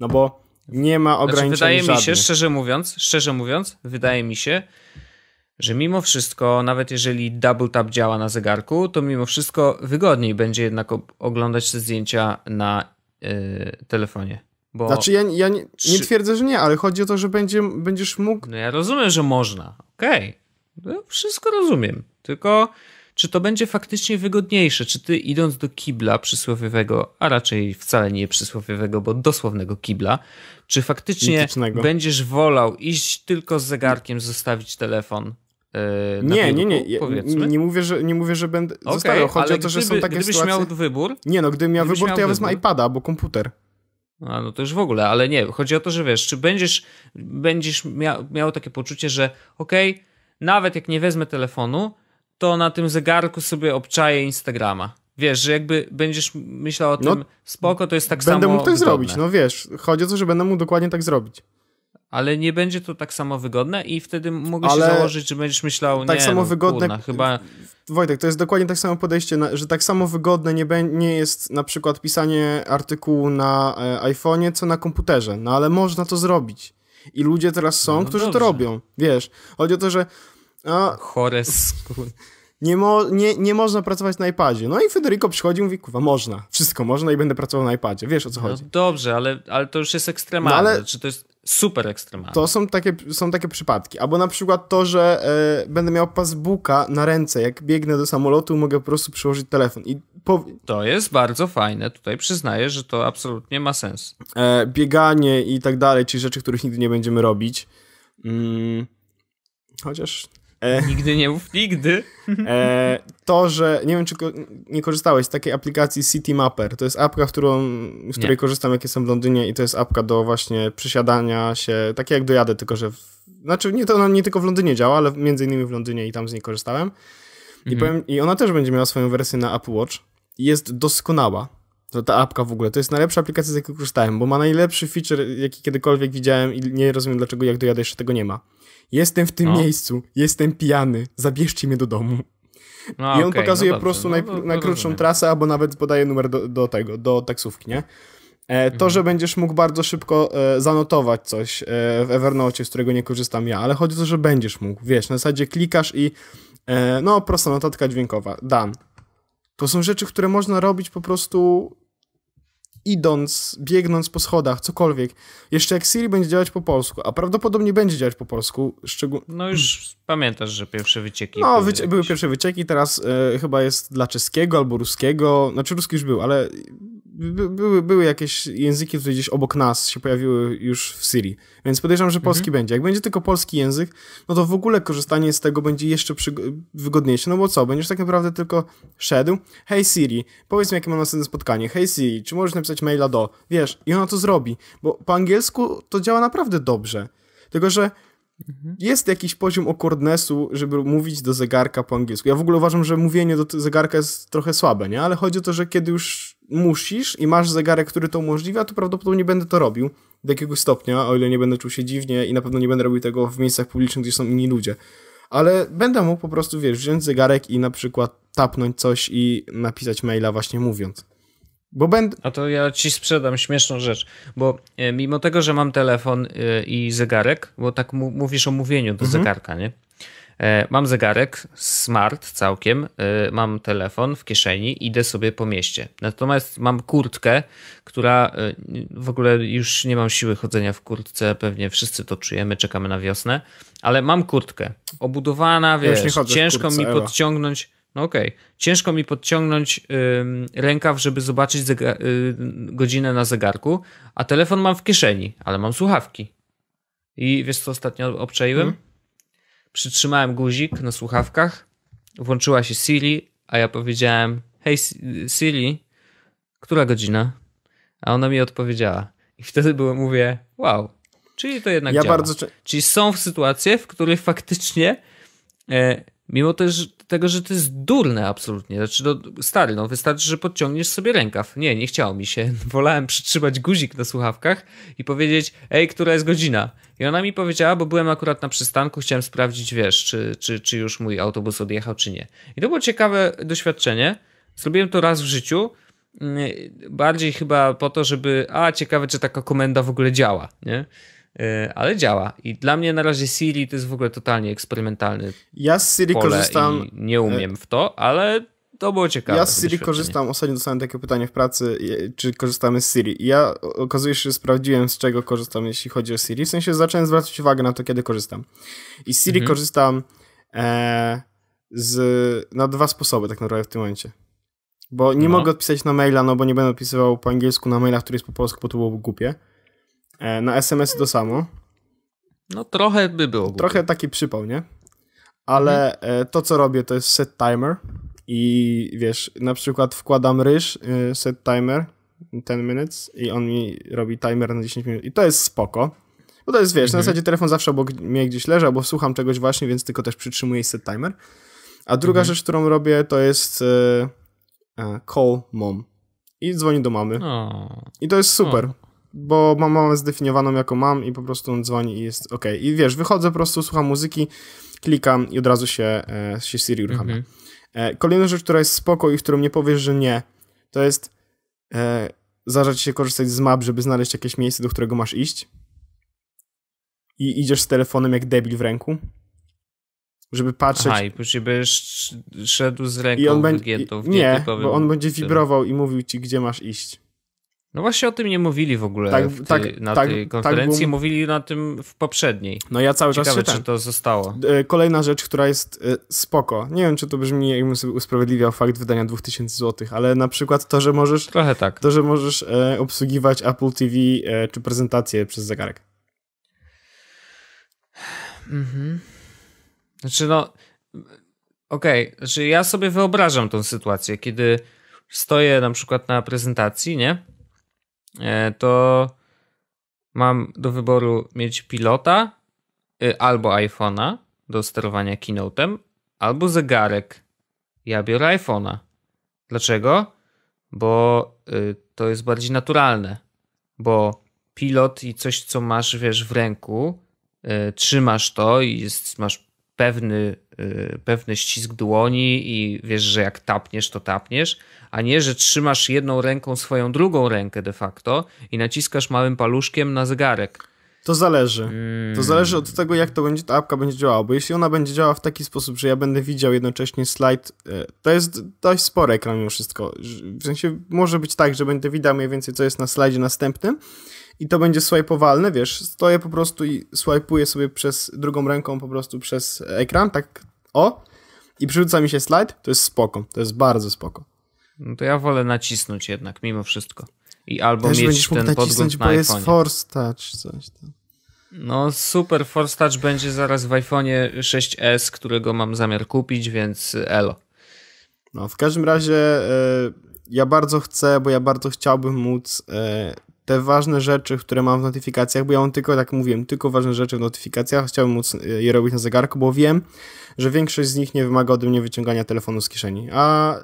No bo nie ma znaczy, ograniczeń znaczy, Wydaje żadnych. mi się, szczerze mówiąc, szczerze mówiąc, wydaje mi się, że mimo wszystko, nawet jeżeli double tap działa na zegarku, to mimo wszystko wygodniej będzie jednak oglądać te zdjęcia na yy, telefonie. Bo znaczy, ja, ja nie, nie, twierdzę, że nie, ale chodzi o to, że będzie, będziesz mógł. No ja rozumiem, że można. Okej. Okay. No, wszystko rozumiem. Tylko czy to będzie faktycznie wygodniejsze? Czy ty idąc do kibla przysłowiowego, a raczej wcale nie przysłowiowego, bo dosłownego kibla, czy faktycznie Mitycznego. będziesz wolał iść tylko z zegarkiem, zostawić telefon? Yy, nie, nie, nie, nie. mówię, że, nie mówię, że będę okay, zostawiał. Chodzi ale o to, że gdyby, są takie gdybyś sytuacje... miał wybór... Nie no, gdybym miał wybór, miał to ja wezmę iPada albo komputer. A, no to już w ogóle, ale nie. Chodzi o to, że wiesz, czy będziesz, będziesz miał, miał takie poczucie, że okej, okay, nawet jak nie wezmę telefonu, to na tym zegarku sobie obczaję Instagrama. Wiesz, że jakby będziesz myślał o no, tym, spoko, to jest tak będę samo. Będę mógł tak wygodne. zrobić, no wiesz. Chodzi o to, że będę mógł dokładnie tak zrobić. Ale nie będzie to tak samo wygodne i wtedy mogę Ale się założyć, że będziesz myślał, tak nie, samo no, wygodne, kurna, chyba... Wojtek, to jest dokładnie tak samo podejście, że tak samo wygodne nie, nie jest na przykład pisanie artykułu na e, iPhone'ie, co na komputerze. No ale można to zrobić. I ludzie teraz są, no, którzy dobrze. to robią. Wiesz, chodzi o to, że a, no, Chore skóry. Nie, mo, nie, nie można pracować na iPadzie. No i Federico przychodzi i mówi, kuwa, można. Wszystko można i będę pracował na iPadzie. Wiesz o co no chodzi. dobrze, ale, ale to już jest ekstremalne. No ale... Czy to jest super ekstremalne. To są takie, są takie przypadki. Albo na przykład to, że e, będę miał pasbuka na ręce. Jak biegnę do samolotu, mogę po prostu przyłożyć telefon. I po... To jest bardzo fajne. Tutaj przyznaję, że to absolutnie ma sens. E, bieganie i tak dalej, czyli rzeczy, których nigdy nie będziemy robić. Mm. Chociaż E, nigdy nie mów nigdy. E, to, że nie wiem, czy ko nie korzystałeś z takiej aplikacji City Mapper. To jest apka, którą, z której nie. korzystam, jak jestem w Londynie, i to jest apka do właśnie przysiadania się, takie jak dojadę, tylko że. W, znaczy, nie, to ona nie tylko w Londynie działa, ale między innymi w Londynie i tam z niej korzystałem. I, mhm. powiem, I ona też będzie miała swoją wersję na Apple Watch. Jest doskonała. To ta apka w ogóle. To jest najlepsza aplikacja, z jakiej korzystałem, bo ma najlepszy feature, jaki kiedykolwiek widziałem i nie rozumiem, dlaczego jak dojadę jeszcze tego nie ma. Jestem w tym no. miejscu, jestem pijany, zabierzcie mnie do domu. No, I on okay, no pokazuje no po prostu no, no, najkrótszą trasę, albo nawet podaje numer do, do tego, do taksówki, nie? E, to, mhm. że będziesz mógł bardzo szybko e, zanotować coś e, w Evernote, z którego nie korzystam ja, ale chodzi o to, że będziesz mógł, wiesz, na zasadzie klikasz i e, no, prosta notatka dźwiękowa, dan. To są rzeczy, które można robić po prostu idąc, biegnąc po schodach, cokolwiek. Jeszcze jak Siri będzie działać po polsku, a prawdopodobnie będzie działać po polsku, szczególnie... No już pamiętasz, że pierwsze wycieki... No, były, wycie były pierwsze wycieki, teraz e, chyba jest dla czeskiego albo ruskiego, znaczy ruski już był, ale by, były, były jakieś języki, które gdzieś obok nas się pojawiły już w Syrii. Więc podejrzewam, że polski mhm. będzie. Jak będzie tylko polski język, no to w ogóle korzystanie z tego będzie jeszcze wygodniejsze. No bo co, będziesz tak naprawdę tylko szedł, hej Siri, powiedz mi, jakie mam następne spotkanie. Hej Siri, czy możesz napisać maila do? Wiesz, i ona to zrobi. Bo po angielsku to działa naprawdę dobrze. Tylko, że mhm. jest jakiś poziom awkwardnessu, żeby mówić do zegarka po angielsku. Ja w ogóle uważam, że mówienie do zegarka jest trochę słabe, nie? Ale chodzi o to, że kiedy już musisz i masz zegarek, który to umożliwia, to prawdopodobnie będę to robił do jakiegoś stopnia, o ile nie będę czuł się dziwnie i na pewno nie będę robił tego w miejscach publicznych, gdzie są inni ludzie. Ale będę mógł po prostu, wiesz, wziąć zegarek i na przykład tapnąć coś i napisać maila właśnie mówiąc. Bo będę... A to ja ci sprzedam śmieszną rzecz, bo e, mimo tego, że mam telefon e, i zegarek, bo tak mówisz o mówieniu do mhm. zegarka, nie? E, mam zegarek, smart całkiem, e, mam telefon w kieszeni, idę sobie po mieście. Natomiast mam kurtkę, która e, w ogóle już nie mam siły chodzenia w kurtce, pewnie wszyscy to czujemy, czekamy na wiosnę, ale mam kurtkę. Obudowana, wiesz, ja ciężko kurtce, mi Ewa. podciągnąć. No okej, okay. ciężko mi podciągnąć yy, rękaw, żeby zobaczyć yy, godzinę na zegarku, a telefon mam w kieszeni, ale mam słuchawki. I wiesz co ostatnio obczaiłem? Hmm? Przytrzymałem guzik na słuchawkach, włączyła się Siri, a ja powiedziałem: Hej Siri, która godzina? A ona mi odpowiedziała. I wtedy było, mówię: Wow, czyli to jednak. Ja działa. bardzo. Czyli są sytuacje, w których faktycznie. E, Mimo też tego, że to jest durne absolutnie. Znaczy, no, stary, no wystarczy, że podciągniesz sobie rękaw. Nie, nie chciało mi się. Wolałem przytrzymać guzik na słuchawkach i powiedzieć, ej, która jest godzina? I ona mi powiedziała, bo byłem akurat na przystanku, chciałem sprawdzić, wiesz, czy, czy, czy już mój autobus odjechał, czy nie. I to było ciekawe doświadczenie. Zrobiłem to raz w życiu. Mm, bardziej chyba po to, żeby, a ciekawe, czy taka komenda w ogóle działa, nie? E, ale działa. I dla mnie na razie Siri to jest w ogóle totalnie eksperymentalny. Ja z Siri korzystam. Nie umiem e, w to, ale to było ciekawe. Ja z Siri korzystam. Ostatnio dostałem takie pytanie w pracy, e, czy korzystamy z Siri. I ja okazuje się, że sprawdziłem, z czego korzystam, jeśli chodzi o Siri. W sensie zacząłem zwracać uwagę na to, kiedy korzystam. I z Siri mhm. korzystam e, z, na dwa sposoby, tak naprawdę, w tym momencie. Bo nie no. mogę odpisać na maila, no bo nie będę odpisywał po angielsku na maila, który jest po polsku, bo to byłoby głupie. E, na SMS to samo. No trochę by było. Głupie. Trochę taki przypał, nie? Ale mhm. to, co robię, to jest set timer i wiesz, na przykład wkładam ryż, e, set timer 10 minutes i on mi robi timer na 10 minut i to jest spoko. Bo to jest, wiesz, mhm. na zasadzie telefon zawsze obok mnie gdzieś leży, albo słucham czegoś właśnie, więc tylko też przytrzymuję set timer. A druga mhm. rzecz, którą robię, to jest call mom. I dzwoni do mamy. I to jest super bo mam mamę zdefiniowaną jako mam i po prostu on dzwoni i jest ok. I wiesz, wychodzę po prostu, słucham muzyki, klikam i od razu się, e, się Siri uruchamia. Mhm. E, kolejna rzecz, która jest spoko i którą nie powiesz, że nie, to jest e, zarzać się korzystać z map, żeby znaleźć jakieś miejsce, do którego masz iść. I idziesz z telefonem jak debil w ręku żeby patrzeć. Aha, żeby szedł z ręką I on będzie, wygiętą. Nie, bo on będzie wibrował i mówił ci, gdzie masz iść. No właśnie o tym nie mówili w ogóle tak, w ty, tak, na tak, tej tak konferencji, bo... mówili na tym w poprzedniej. No ja cały Ciekawe, czas czytam. czy to zostało. E, kolejna rzecz, która jest e, spoko. Nie wiem, czy to brzmi, jakbym sobie usprawiedliwiał fakt wydania 2000 zł, ale na przykład to, że możesz Trochę tak. to, że możesz e, obsługiwać Apple TV czy prezentację przez zegarek. Mhm. Znaczy no okej, okay. znaczy ja sobie wyobrażam tą sytuację, kiedy stoję na przykład na prezentacji, nie? E, to mam do wyboru mieć pilota y, albo iPhone'a do sterowania keynote'em, albo zegarek. Ja biorę iPhone'a. Dlaczego? Bo y, to jest bardziej naturalne, bo pilot i coś, co masz, wiesz, w ręku, y, trzymasz to i jest, masz pewny, y, pewny ścisk dłoni i wiesz, że jak tapniesz, to tapniesz, a nie, że trzymasz jedną ręką swoją drugą rękę de facto i naciskasz małym paluszkiem na zegarek. To zależy. Hmm. To zależy od tego, jak to będzie ta apka będzie działała, bo jeśli ona będzie działała w taki sposób, że ja będę widział jednocześnie slajd, y, to jest dość spory ekran mimo wszystko. W sensie może być tak, że będę widział mniej więcej, co jest na slajdzie następnym, i to będzie swajpowalne, wiesz, stoję po prostu i swipe'uję sobie przez drugą ręką po prostu przez ekran, tak o i przerzuca mi się slajd, to jest spoko, to jest bardzo spoko. No to ja wolę nacisnąć jednak, mimo wszystko. I albo Też mieć ten mógł podgląd na bo jest iPhone. Force Touch, coś tam. No super, Force Touch będzie zaraz w iPhone'ie 6s, którego mam zamiar kupić, więc e, elo. No w każdym razie... E, ja bardzo chcę, bo ja bardzo chciałbym móc e, te ważne rzeczy, które mam w notyfikacjach, bo ja mam tylko, tak mówiłem, tylko ważne rzeczy w notyfikacjach, chciałbym móc e, je robić na zegarku, bo wiem, że większość z nich nie wymaga ode mnie wyciągania telefonu z kieszeni, a e,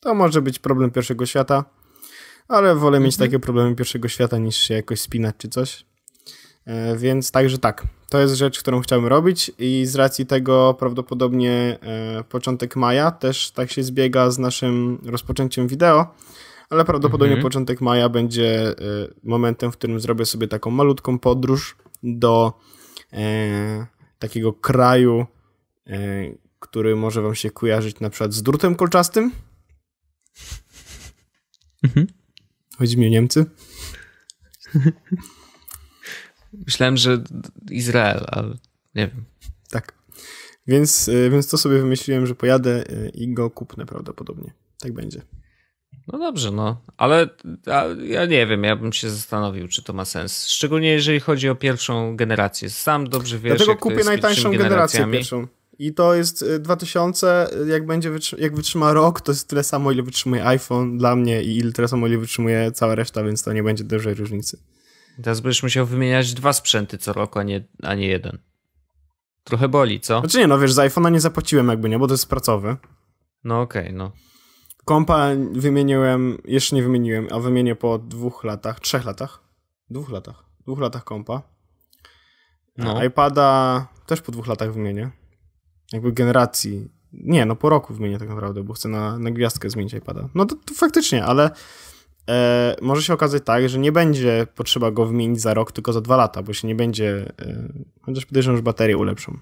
to może być problem pierwszego świata, ale wolę mieć mhm. takie problemy pierwszego świata niż się jakoś spinać czy coś. E, więc także tak, to jest rzecz, którą chciałbym robić i z racji tego prawdopodobnie początek maja też tak się zbiega z naszym rozpoczęciem wideo, ale prawdopodobnie mhm. początek maja będzie y, momentem, w którym zrobię sobie taką malutką podróż do e, takiego kraju, e, który może wam się kojarzyć na przykład z drutem kolczastym. Mhm. Chodzi mi o Niemcy. Myślałem, że Izrael, ale nie wiem. Tak. Więc, y, więc to sobie wymyśliłem, że pojadę y, i go kupnę prawdopodobnie. Tak będzie. No dobrze, no, ale ja nie wiem, ja bym się zastanowił, czy to ma sens. Szczególnie jeżeli chodzi o pierwszą generację. Sam dobrze wiesz, Dlatego kupię najtańszą generację pierwszą. I to jest 2000, y, y, jak będzie jak wytrzyma rok, to jest tyle samo, ile wytrzymuje iPhone dla mnie i ile tyle samo, ile wytrzymuje cała reszta, więc to nie będzie dużej różnicy. Teraz będziesz musiał wymieniać dwa sprzęty co roku, a nie, a nie jeden. Trochę boli, co? Znaczy nie, no wiesz, za iPhone'a nie zapłaciłem jakby nie, bo to jest pracowy. No okej, okay, no. Kompa wymieniłem, jeszcze nie wymieniłem, a wymienię po dwóch latach, trzech latach. Dwóch latach. Dwóch latach kompa. No. iPada też po dwóch latach wymienię. Jakby generacji. Nie, no po roku wymienię tak naprawdę, bo chcę na, na gwiazdkę zmienić iPada. No to, to faktycznie, ale e, może się okazać tak, że nie będzie potrzeba go wymienić za rok, tylko za dwa lata, bo się nie będzie. E, chociaż podejrzewam, że baterie ulepszą.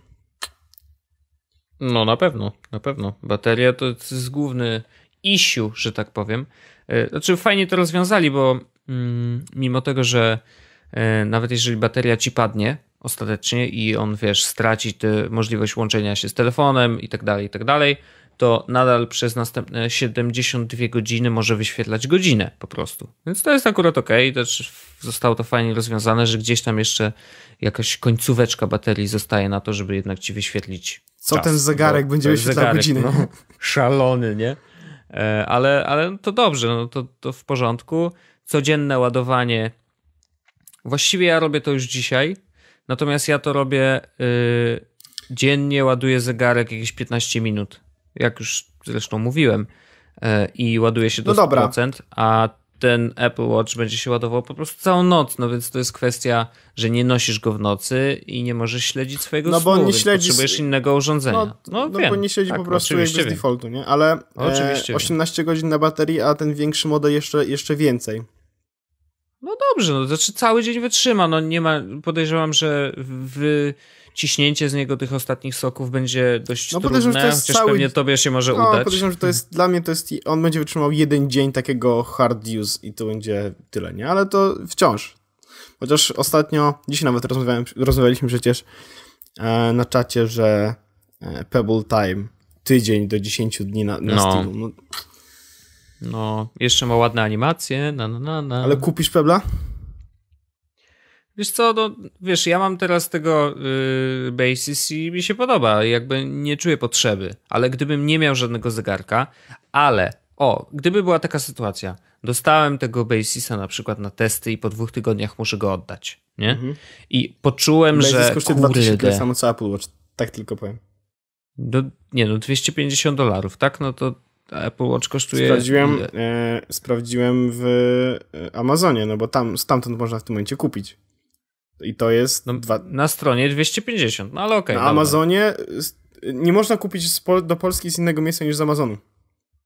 No na pewno, na pewno. Bateria to jest główny issue, że tak powiem. E, znaczy, fajnie to rozwiązali, bo mm, mimo tego, że e, nawet jeżeli bateria ci padnie ostatecznie i on, wiesz, straci możliwość łączenia się z telefonem i tak dalej, i tak dalej, to nadal przez następne 72 godziny może wyświetlać godzinę po prostu. Więc to jest akurat ok. zostało to fajnie rozwiązane, że gdzieś tam jeszcze jakaś końcóweczka baterii zostaje na to, żeby jednak ci wyświetlić. Co czas, ten zegarek będzie wyświetlał godziny? No, szalony, nie? E, ale, ale to dobrze, no to, to w porządku. Codzienne ładowanie. Właściwie ja robię to już dzisiaj, natomiast ja to robię yy, dziennie, ładuję zegarek jakieś 15 minut, jak już zresztą mówiłem, yy, i ładuje się do no 100%, dobra. a ten Apple Watch będzie się ładował po prostu całą noc, no więc to jest kwestia, że nie nosisz go w nocy i nie możesz śledzić swojego no, snu, bo nie śledzi... potrzebujesz innego urządzenia. No, no, no wiem. bo nie śledzi tak, po prostu jakby wiem. z defaultu, nie? Ale e, oczywiście e, 18 wiem. godzin na baterii, a ten większy model jeszcze, jeszcze więcej. No dobrze, no to znaczy cały dzień wytrzyma, no nie ma, podejrzewam, że wy... W ciśnięcie z niego tych ostatnich soków będzie dość no, trudne, że chociaż cały... pewnie tobie się może no, udać. Podejrzewam, że to jest, dla mnie to jest, on będzie wytrzymał jeden dzień takiego hard use i to będzie tyle, nie? Ale to wciąż. Chociaż ostatnio, dzisiaj nawet rozmawialiśmy przecież e, na czacie, że e, Pebble Time tydzień do 10 dni na, na no. no. No, jeszcze ma ładne animacje, na, na, na. Ale kupisz Pebla? Wiesz co, no, wiesz, ja mam teraz tego yy, Basis i mi się podoba, jakby nie czuję potrzeby, ale gdybym nie miał żadnego zegarka, ale o, gdyby była taka sytuacja, dostałem tego Basisa na przykład na testy i po dwóch tygodniach muszę go oddać, nie? Mhm. I poczułem, Basis że kosztuje dwa 2000 samo co Apple Watch, tak tylko powiem. Do, nie no, 250 dolarów, tak? No to Apple Watch kosztuje. Sprawdziłem, e, sprawdziłem w e, Amazonie, no bo tam stamtąd można w tym momencie kupić. I to jest. No, dwa... Na stronie 250, no ale okej. Okay, na Amazonie nie można kupić do Polski z innego miejsca niż z Amazonu.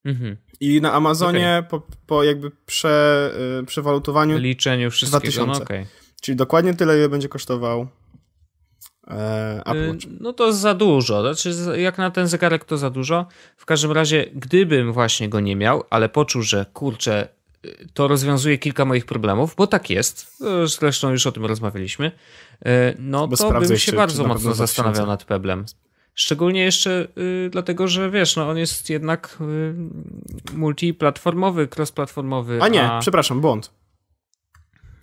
Mhm. I na Amazonie okay. po, po, jakby prze, y, przewalutowaniu. Liczeniu wszystkiego. 2000. No, okay. Czyli dokładnie tyle, ile będzie kosztował e, Apple Watch. No, no to za dużo. Znaczy, jak na ten zegarek to za dużo. W każdym razie, gdybym właśnie go nie miał, ale poczuł, że kurczę, to rozwiązuje kilka moich problemów, bo tak jest. E, zresztą już o tym rozmawialiśmy. E, no bo to bym się, się bardzo mocno zastanawiał nad Peblem. Szczególnie jeszcze y, dlatego, że wiesz, no on jest jednak y, multiplatformowy, crossplatformowy. A nie, a... przepraszam, błąd.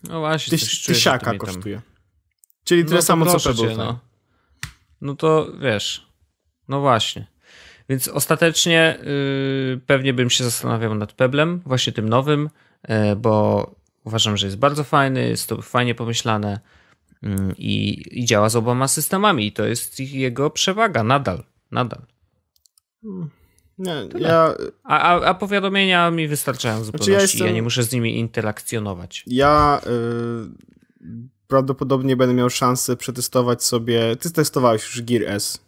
No właśnie, Tyś, czuję, tysiaka kosztuje. Czyli tyle no samo co Pebble. Tak. No. no to wiesz, no właśnie. Więc ostatecznie yy, pewnie bym się zastanawiał nad Peblem, właśnie tym nowym, yy, bo uważam, że jest bardzo fajny, jest to fajnie pomyślane yy, i działa z oboma systemami. I to jest jego przewaga nadal. Nadal. Nie, ja... a, a, a, powiadomienia mi wystarczają zupełnie. Znaczy ja, jestem... ja, nie muszę z nimi interakcjonować. Ja y, prawdopodobnie będę miał szansę przetestować sobie. Ty testowałeś już Gear S.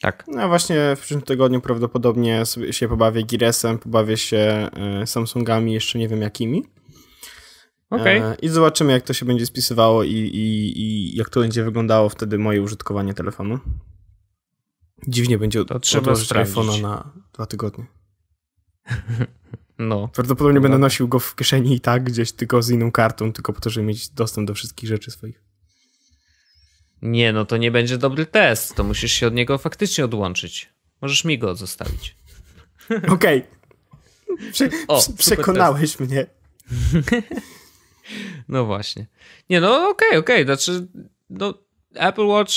Tak. No właśnie w przyszłym tygodniu prawdopodobnie się pobawię Giresem, pobawię się e, Samsungami, jeszcze nie wiem jakimi. Okay. E, I zobaczymy, jak to się będzie spisywało i, i, i, jak to będzie wyglądało wtedy moje użytkowanie telefonu. Dziwnie będzie to odłożyć iPhone'a na dwa tygodnie. No. Prawdopodobnie no. będę nosił go w kieszeni i tak gdzieś, tylko z inną kartą, tylko po to, żeby mieć dostęp do wszystkich rzeczy swoich. Nie, no to nie będzie dobry test. To musisz się od niego faktycznie odłączyć. Możesz mi go zostawić. Okej. Okay. Prze przekonałeś mnie. no właśnie. Nie, no okej, okay, okej. Okay. Znaczy, no Apple Watch...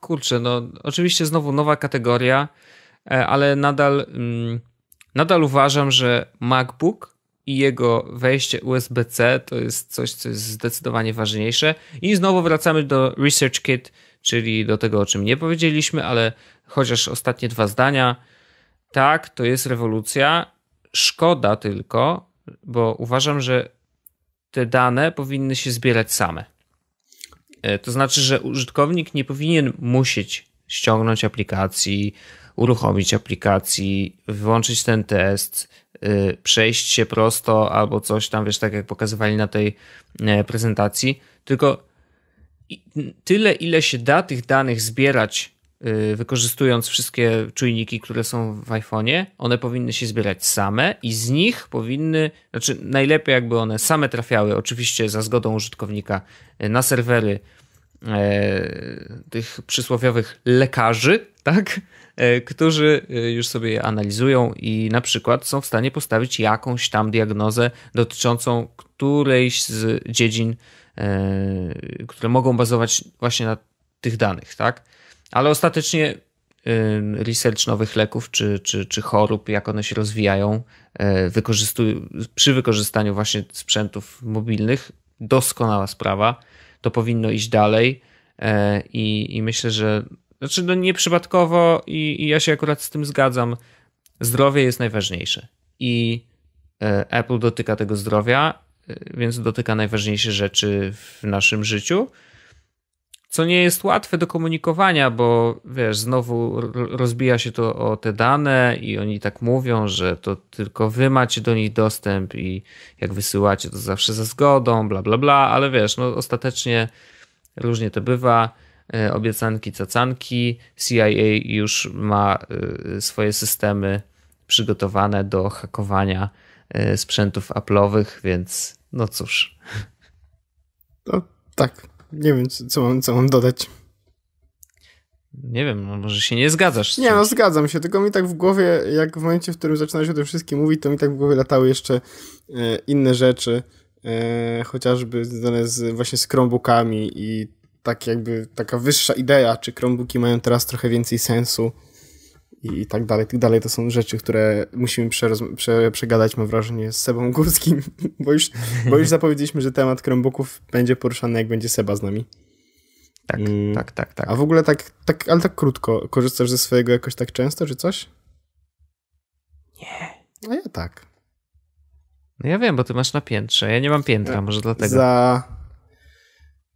Kurczę, no oczywiście znowu nowa kategoria, e, ale nadal, mm, nadal uważam, że MacBook i jego wejście USB-C to jest coś, co jest zdecydowanie ważniejsze. I znowu wracamy do Research Kit, czyli do tego, o czym nie powiedzieliśmy, ale chociaż ostatnie dwa zdania. Tak, to jest rewolucja. Szkoda tylko, bo uważam, że te dane powinny się zbierać same. E, to znaczy, że użytkownik nie powinien musieć ściągnąć aplikacji, uruchomić aplikacji, wyłączyć ten test, Y, przejść się prosto albo coś tam, wiesz, tak jak pokazywali na tej e, prezentacji, tylko tyle, ile się da tych danych zbierać, y, wykorzystując wszystkie czujniki, które są w iPhone'ie, one powinny się zbierać same i z nich powinny, znaczy najlepiej jakby one same trafiały, oczywiście za zgodą użytkownika, y, na serwery e, tych przysłowiowych lekarzy, tak? E, którzy e, już sobie je analizują i na przykład są w stanie postawić jakąś tam diagnozę dotyczącą którejś z dziedzin, e, które mogą bazować właśnie na tych danych, tak? Ale ostatecznie research nowych leków czy, czy, czy chorób, jak one się rozwijają, przy wykorzystaniu właśnie sprzętów mobilnych, doskonała sprawa. To powinno iść dalej i, i myślę, że znaczy, no nieprzypadkowo i, i ja się akurat z tym zgadzam. Zdrowie jest najważniejsze i e, Apple dotyka tego zdrowia, e, więc dotyka najważniejsze rzeczy w naszym życiu. Co nie jest łatwe do komunikowania, bo wiesz, znowu rozbija się to o te dane i oni tak mówią, że to tylko wy macie do nich dostęp i jak wysyłacie to zawsze ze zgodą, bla bla bla, ale wiesz, no ostatecznie różnie to bywa E, obiecanki cacanki. CIA już ma e, swoje systemy przygotowane do hakowania e, sprzętów Apple'owych, więc no cóż. No, tak, nie wiem, co mam, co mam dodać. Nie wiem, no może się nie zgadzasz. Nie, no zgadzam się, tylko mi tak w głowie, jak w momencie, w którym zaczynałeś o tym wszystkim mówić, to mi tak w głowie latały jeszcze inne rzeczy, chociażby związane z, właśnie z Chromebookami i tak jakby taka wyższa idea, czy Chromebooki mają teraz trochę więcej sensu i, tak dalej, tak dalej. To są rzeczy, które musimy prze przegadać, mam wrażenie, z Sebą Górskim, bo już, bo już zapowiedzieliśmy, że temat Chromebooków będzie poruszany, jak będzie Seba z nami. Tak, mm. tak, tak, tak. A w ogóle tak, tak, ale tak krótko, korzystasz ze swojego jakoś tak często, czy coś? Nie. No ja tak. No ja wiem, bo ty masz na piętrze. Ja nie mam piętra, e, może dlatego. Za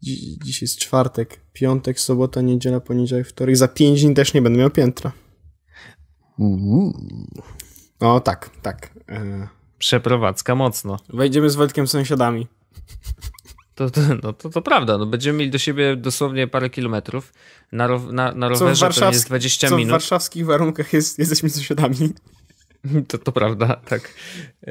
Dzi dziś jest czwartek, piątek, sobota, niedziela, poniedziałek, wtorek. Za pięć dni też nie będę miał piętra. Mm. O tak, tak. E... Przeprowadzka mocno. Wejdziemy z Wojtkiem sąsiadami. To, to, no, to, to prawda, no, będziemy mieli do siebie dosłownie parę kilometrów. Na, ro, na, na rowerze to jest 20 co minut. w warszawskich warunkach jest, jesteśmy sąsiadami. To, to prawda, tak. E,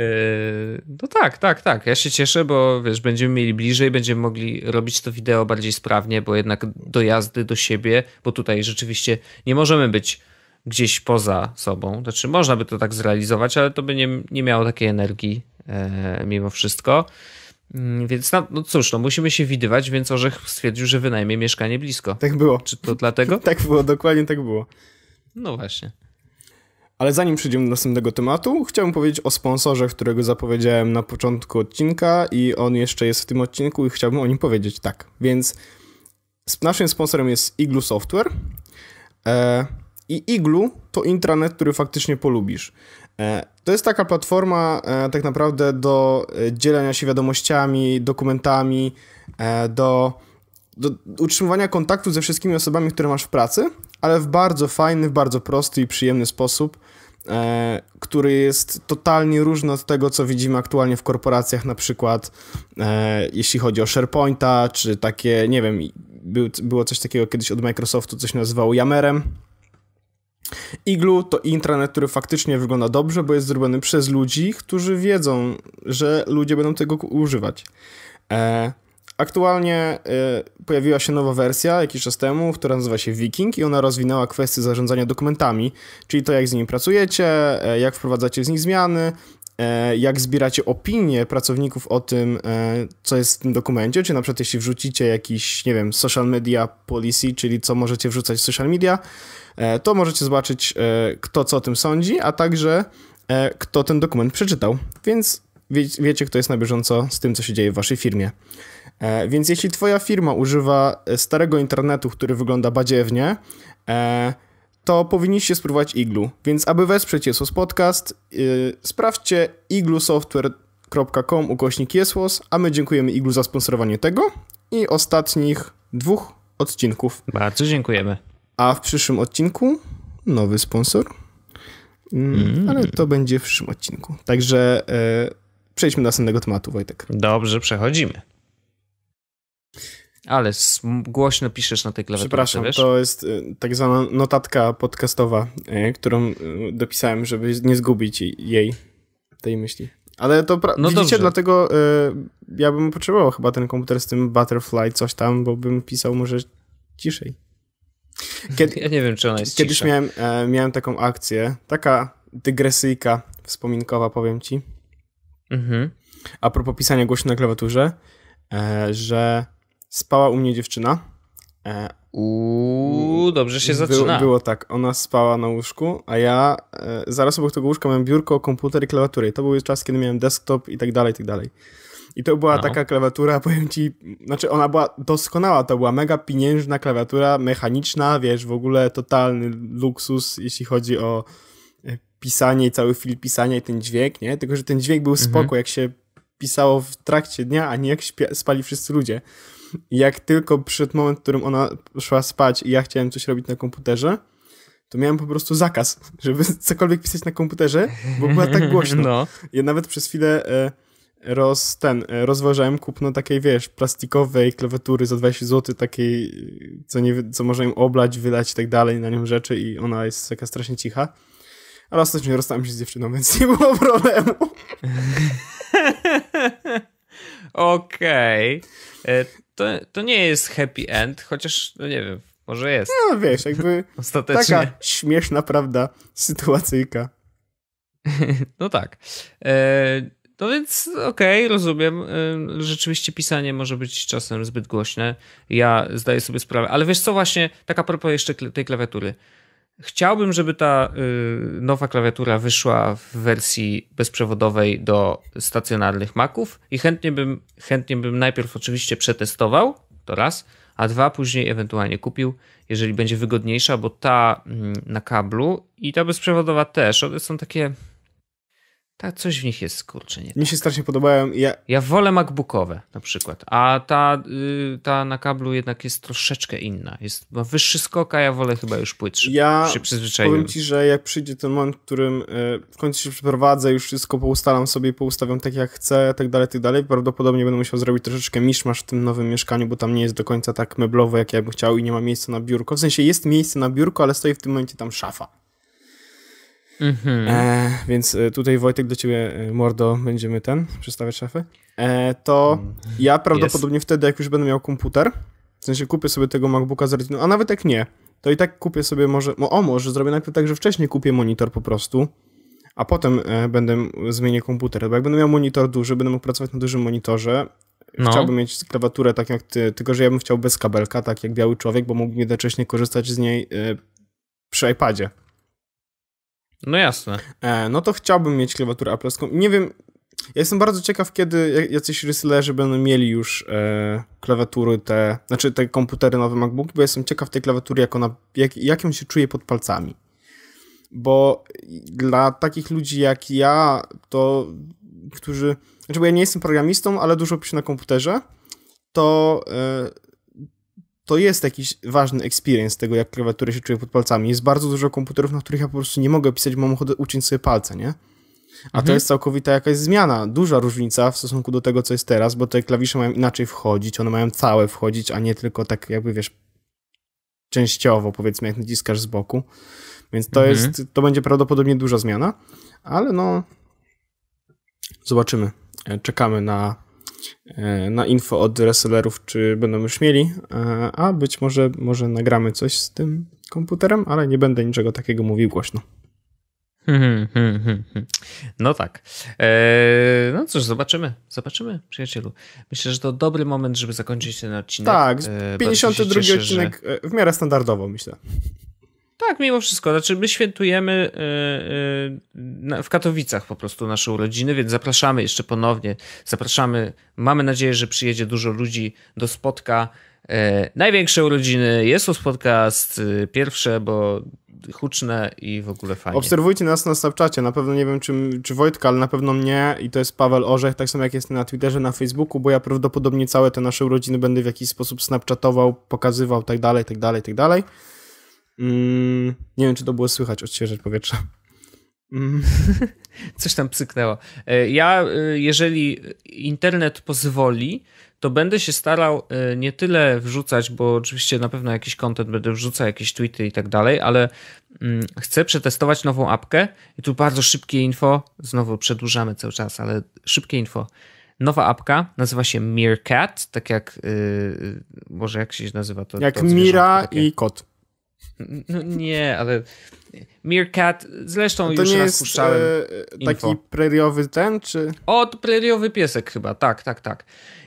no tak, tak, tak. Ja się cieszę, bo wiesz, będziemy mieli bliżej, będziemy mogli robić to wideo bardziej sprawnie, bo jednak dojazdy do siebie, bo tutaj rzeczywiście nie możemy być gdzieś poza sobą. Znaczy, można by to tak zrealizować, ale to by nie, nie miało takiej energii e, mimo wszystko. Mm, więc no, no cóż, no musimy się widywać, więc Orzech stwierdził, że wynajmie mieszkanie blisko. Tak było. Czy to dlatego? tak było, dokładnie tak było. No właśnie. Ale zanim przejdziemy do następnego tematu, chciałbym powiedzieć o sponsorze, którego zapowiedziałem na początku odcinka i on jeszcze jest w tym odcinku i chciałbym o nim powiedzieć. Tak, więc naszym sponsorem jest Iglu Software. E, I Iglu to intranet, który faktycznie polubisz. E, to jest taka platforma e, tak naprawdę do dzielenia się wiadomościami, dokumentami, do, do utrzymywania kontaktu ze wszystkimi osobami, które masz w pracy ale w bardzo fajny, w bardzo prosty i przyjemny sposób, e, który jest totalnie różny od tego, co widzimy aktualnie w korporacjach, na przykład e, jeśli chodzi o SharePointa, czy takie, nie wiem, był, było coś takiego kiedyś od Microsoftu, coś nazywało Yammerem. Iglu to intranet, który faktycznie wygląda dobrze, bo jest zrobiony przez ludzi, którzy wiedzą, że ludzie będą tego używać. E, Aktualnie y, pojawiła się nowa wersja jakiś czas temu, która nazywa się Viking i ona rozwinęła kwestie zarządzania dokumentami, czyli to jak z nimi pracujecie, y, jak wprowadzacie z nich zmiany, y, jak zbieracie opinie pracowników o tym, e, co jest w tym dokumencie, czy na przykład jeśli wrzucicie jakiś, nie wiem, social media policy, czyli co możecie wrzucać w social media, to możecie zobaczyć, kto co o tym sądzi, a także kto ten dokument przeczytał. Więc wie, wiecie, kto jest na bieżąco z tym, co się dzieje w waszej firmie. E, więc jeśli twoja firma używa e, starego internetu, który wygląda badziewnie, e, to powinniście spróbować Iglu. Więc aby wesprzeć Jesus Podcast, e, sprawdźcie iglusoftware.com ukośnik Jesus, a my dziękujemy Iglu za sponsorowanie tego i ostatnich dwóch odcinków. Bardzo dziękujemy. A w przyszłym odcinku nowy sponsor, mm, mm. ale to będzie w przyszłym odcinku. Także e, przejdźmy do następnego tematu, Wojtek. Dobrze, przechodzimy. Ale głośno piszesz na tej klawiaturze. Przepraszam, wiesz? to jest y, tak zwana notatka podcastowa, y, którą y, dopisałem, żeby nie zgubić jej, tej myśli. Ale to no widzicie, dobrze. dlatego y, ja bym potrzebował chyba ten komputer z tym Butterfly, coś tam, bo bym pisał może ciszej. Kiedy, ja nie wiem, czy ona jest Kiedyś cisza. miałem, e, miałem taką akcję, taka dygresyjka wspominkowa, powiem ci Mhm. A propos pisania głośno na klawiaturze, e, że spała u mnie dziewczyna. E, Uuu, dobrze się zaczyna. By, było tak, ona spała na łóżku, a ja e, zaraz obok tego łóżka miałem biurko, komputer i klawiaturę. I to był czas, kiedy miałem desktop i tak dalej, i tak dalej. I to była no. taka klawiatura, powiem ci, znaczy ona była doskonała, to była mega pieniężna klawiatura, mechaniczna, wiesz, w ogóle totalny luksus, jeśli chodzi o pisanie i cały film pisania i ten dźwięk, nie? Tylko, że ten dźwięk był mhm. spoko, jak się pisało w trakcie dnia, a nie jak spali wszyscy ludzie. I jak tylko przyszedł moment, w którym ona szła spać i ja chciałem coś robić na komputerze, to miałem po prostu zakaz, żeby cokolwiek pisać na komputerze, bo była tak głośno. No. Ja nawet przez chwilę e, roz, ten, e, rozważałem kupno takiej, wiesz, plastikowej klawiatury za 20 zł, takiej, co, nie, co można ją oblać, wylać i tak dalej, na nią rzeczy i ona jest taka strasznie cicha. Ale ostatnio rozstałem się z dziewczyną, więc nie było problemu. Okej. Okay. E, to, to nie jest happy end, chociaż, no nie wiem, może jest. No wiesz, jakby Ostatecznie. taka śmieszna, prawda, sytuacyjka. no tak. E, no więc okej, okay, rozumiem. E, rzeczywiście pisanie może być czasem zbyt głośne. Ja zdaję sobie sprawę. Ale wiesz co właśnie, taka propos jeszcze tej klawiatury. Chciałbym, żeby ta y, nowa klawiatura wyszła w wersji bezprzewodowej do stacjonarnych Maców i chętnie bym, chętnie bym najpierw oczywiście przetestował, to raz, a dwa później ewentualnie kupił, jeżeli będzie wygodniejsza, bo ta mm, na kablu i ta bezprzewodowa też, one są takie tak, coś w nich jest kurczę. Nie Mi się tak. strasznie podobają. Ja... ja wolę MacBookowe na przykład, a ta, yy, ta na kablu jednak jest troszeczkę inna. Jest, ma wyższy skok, a ja wolę chyba już płytszy. Ja się powiem ci, że jak przyjdzie ten moment, w którym yy, w końcu się przeprowadzę, już wszystko poustalam sobie, poustawiam tak jak chcę, tak dalej, tak dalej, prawdopodobnie będę musiał zrobić troszeczkę miszmasz w tym nowym mieszkaniu, bo tam nie jest do końca tak meblowo, jak ja bym chciał i nie ma miejsca na biurko. W sensie jest miejsce na biurko, ale stoi w tym momencie tam szafa. Mhm. E, więc e, tutaj Wojtek do ciebie, e, Mordo, będziemy ten, przedstawiać szafę. E, to mm. ja prawdopodobnie yes. wtedy, jak już będę miał komputer, w sensie kupię sobie tego MacBooka z Retiną, a nawet jak nie, to i tak kupię sobie może, no o może zrobię najpierw tak, że wcześniej kupię monitor po prostu, a potem e, będę e, zmienił komputer, bo jak będę miał monitor duży, będę mógł pracować na dużym monitorze, no. chciałbym mieć klawiaturę tak jak ty, tylko że ja bym chciał bez kabelka, tak jak biały człowiek, bo mógłbym jednocześnie korzystać z niej przy iPadzie. No jasne. E, no to chciałbym mieć klawiaturę apleską. Nie wiem, ja jestem bardzo ciekaw, kiedy jacyś resellerzy będą mieli już e, klawiatury te, znaczy te komputery nowe MacBooki, bo jestem ciekaw tej klawiatury, jak ona, jak, jak ją się czuje pod palcami. Bo dla takich ludzi jak ja, to którzy, znaczy bo ja nie jestem programistą, ale dużo piszę na komputerze, to e, to jest jakiś ważny experience tego, jak klawiaturę się czuje pod palcami. Jest bardzo dużo komputerów, na których ja po prostu nie mogę pisać, bo mam ochotę uczyć sobie palce, nie? A mhm. to jest całkowita jakaś zmiana, duża różnica w stosunku do tego, co jest teraz, bo te klawisze mają inaczej wchodzić, one mają całe wchodzić, a nie tylko tak jakby, wiesz, częściowo, powiedzmy, jak naciskasz z boku. Więc to mhm. jest, to będzie prawdopodobnie duża zmiana, ale no, zobaczymy. E, czekamy na E, na info od wrestlerów, czy będą już mieli, e, a być może, może nagramy coś z tym komputerem, ale nie będę niczego takiego mówił głośno. Hmm, hmm, hmm, no tak. Eee, no cóż, zobaczymy. Zobaczymy, przyjacielu. Myślę, że to dobry moment, żeby zakończyć ten odcinek. Tak, eee, 52 cieszę, odcinek że... w miarę standardowo, myślę. Tak, mimo wszystko. Znaczy, my świętujemy y, y, w Katowicach po prostu nasze urodziny, więc zapraszamy jeszcze ponownie. Zapraszamy. Mamy nadzieję, że przyjedzie dużo ludzi do spotka. E, największe urodziny, jest US Podcast, y, pierwsze, bo huczne i w ogóle fajne. Obserwujcie nas na Snapchacie, na pewno nie wiem czy, czy Wojtka, ale na pewno mnie i to jest Paweł Orzech, tak samo jak jest na Twitterze, na Facebooku, bo ja prawdopodobnie całe te nasze urodziny będę w jakiś sposób snapchatował, pokazywał, tak dalej, tak dalej, tak dalej. Mm. nie wiem, czy to było słychać, odświeżać powietrza. Mm. Coś tam psyknęło. E, ja, e, jeżeli internet pozwoli, to będę się starał e, nie tyle wrzucać, bo oczywiście na pewno jakiś kontent będę wrzucał, jakieś tweety i tak dalej, ale mm, chcę przetestować nową apkę. I tu bardzo szybkie info. Znowu przedłużamy cały czas, ale szybkie info. Nowa apka nazywa się Meerkat, tak jak yy, może jak się nazywa to. Jak to Mira i kot. No nie, ale Meerkat, zresztą no to już nie raz jest, puszczałem e, taki preriowy ten, czy? O, to preriowy piesek chyba, tak, tak, tak.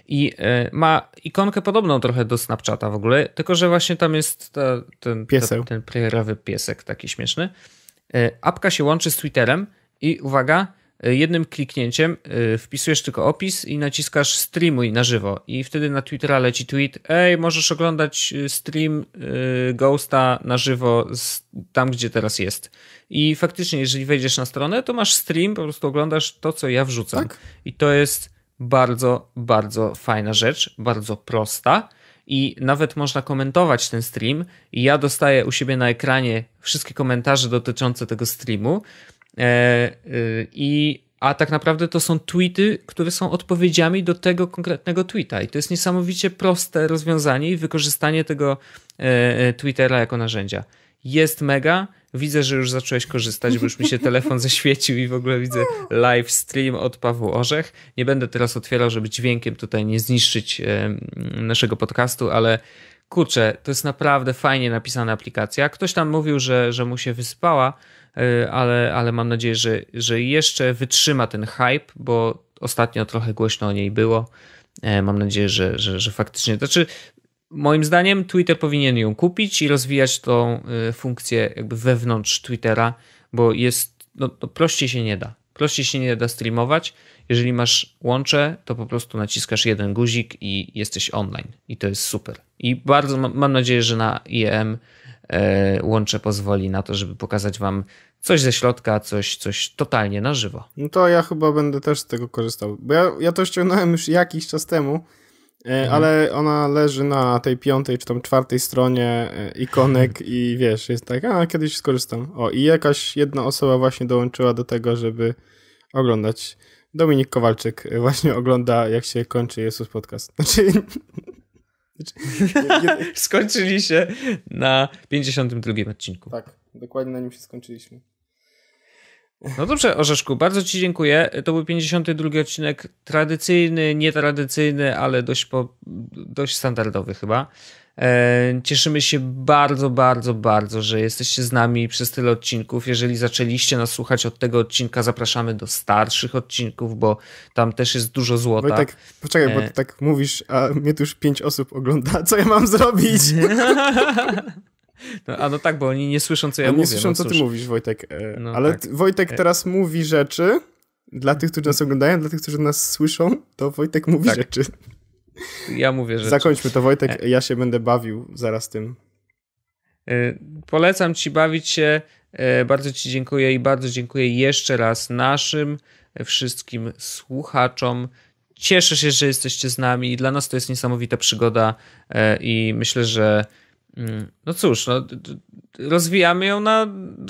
I e, ma ikonkę podobną trochę do Snapchata w ogóle, tylko że właśnie tam jest ta, ten, ta, ten preriowy piesek taki śmieszny. E, apka się łączy z Twitterem i uwaga, E, jednym kliknięciem e, wpisujesz tylko opis i naciskasz streamuj na żywo i wtedy na Twittera leci tweet ej, możesz oglądać e, stream Ghosta na żywo tam, gdzie teraz jest. I faktycznie, jeżeli wejdziesz na stronę, to masz stream, po prostu oglądasz to, co ja wrzucam. Tak? I to jest bardzo, bardzo fajna rzecz, bardzo prosta i nawet można komentować ten stream. I ja dostaję u siebie na ekranie wszystkie komentarze dotyczące tego streamu. E, e, I a tak naprawdę to są tweety, które są odpowiedziami do tego konkretnego tweeta. I to jest niesamowicie proste rozwiązanie i wykorzystanie tego e, Twittera jako narzędzia. Jest mega. Widzę, że już zacząłeś korzystać, bo już mi się telefon zaświecił i w ogóle widzę live stream od Pawła Orzech. Nie będę teraz otwierał, żeby dźwiękiem tutaj nie zniszczyć naszego podcastu, ale kurczę, to jest naprawdę fajnie napisana aplikacja. Ktoś tam mówił, że, że mu się wysypała E, ale, ale mam nadzieję, że, że jeszcze wytrzyma ten hype, bo ostatnio trochę głośno o niej było. E, mam nadzieję, że, że, że faktycznie. Znaczy, moim zdaniem Twitter powinien ją kupić i rozwijać tą e, funkcję jakby wewnątrz Twittera, bo jest, no, no prościej się nie da. Prościej się nie da streamować. Jeżeli masz łącze, to po prostu naciskasz jeden guzik i jesteś online. I to jest super. I bardzo mam nadzieję, że na IEM E, łącze pozwoli na to, żeby pokazać Wam coś ze środka, coś, coś totalnie na żywo. No to ja chyba będę też z tego korzystał, bo ja, ja to ściągnąłem już jakiś czas temu, e, mhm. ale ona leży na tej piątej czy tam czwartej stronie e, ikonek mhm. i wiesz, jest tak, a kiedyś skorzystam. O, i jakaś jedna osoba właśnie dołączyła do tego, żeby oglądać. Dominik Kowalczyk właśnie ogląda, jak się kończy Jezus Podcast. Znaczy, Skończyli się na 52 odcinku. Tak, dokładnie na nim się skończyliśmy. No dobrze, Orzeszku, bardzo Ci dziękuję. To był 52 odcinek tradycyjny, nietradycyjny, ale dość, po, dość standardowy chyba. E, cieszymy się bardzo, bardzo, bardzo, że jesteście z nami przez tyle odcinków. Jeżeli zaczęliście nas słuchać od tego odcinka, zapraszamy do starszych odcinków, bo tam też jest dużo złota. Bo tak, poczekaj, bo e. ty tak mówisz, a mnie tu już pięć osób ogląda. Co ja mam zrobić? No, a no tak, bo oni nie słyszą, co ja oni mówię. Nie słyszą, no, co ty mówisz, Wojtek. E, no, Ale tak. Wojtek teraz mówi rzeczy. Dla tych, którzy nas oglądają, dla tych, którzy nas słyszą, to Wojtek mówi tak. rzeczy. Ja mówię, że. Zakończmy to, Wojtek. E. Ja się będę bawił zaraz tym. E, polecam Ci bawić się. E, bardzo Ci dziękuję i bardzo dziękuję jeszcze raz naszym wszystkim słuchaczom. Cieszę się, że jesteście z nami. Dla nas to jest niesamowita przygoda i myślę, że mm, no cóż, no, rozwijamy ją na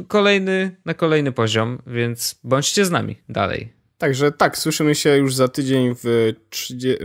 kolejny, na kolejny poziom, więc bądźcie z nami dalej. Także tak, słyszymy się już za tydzień w 30.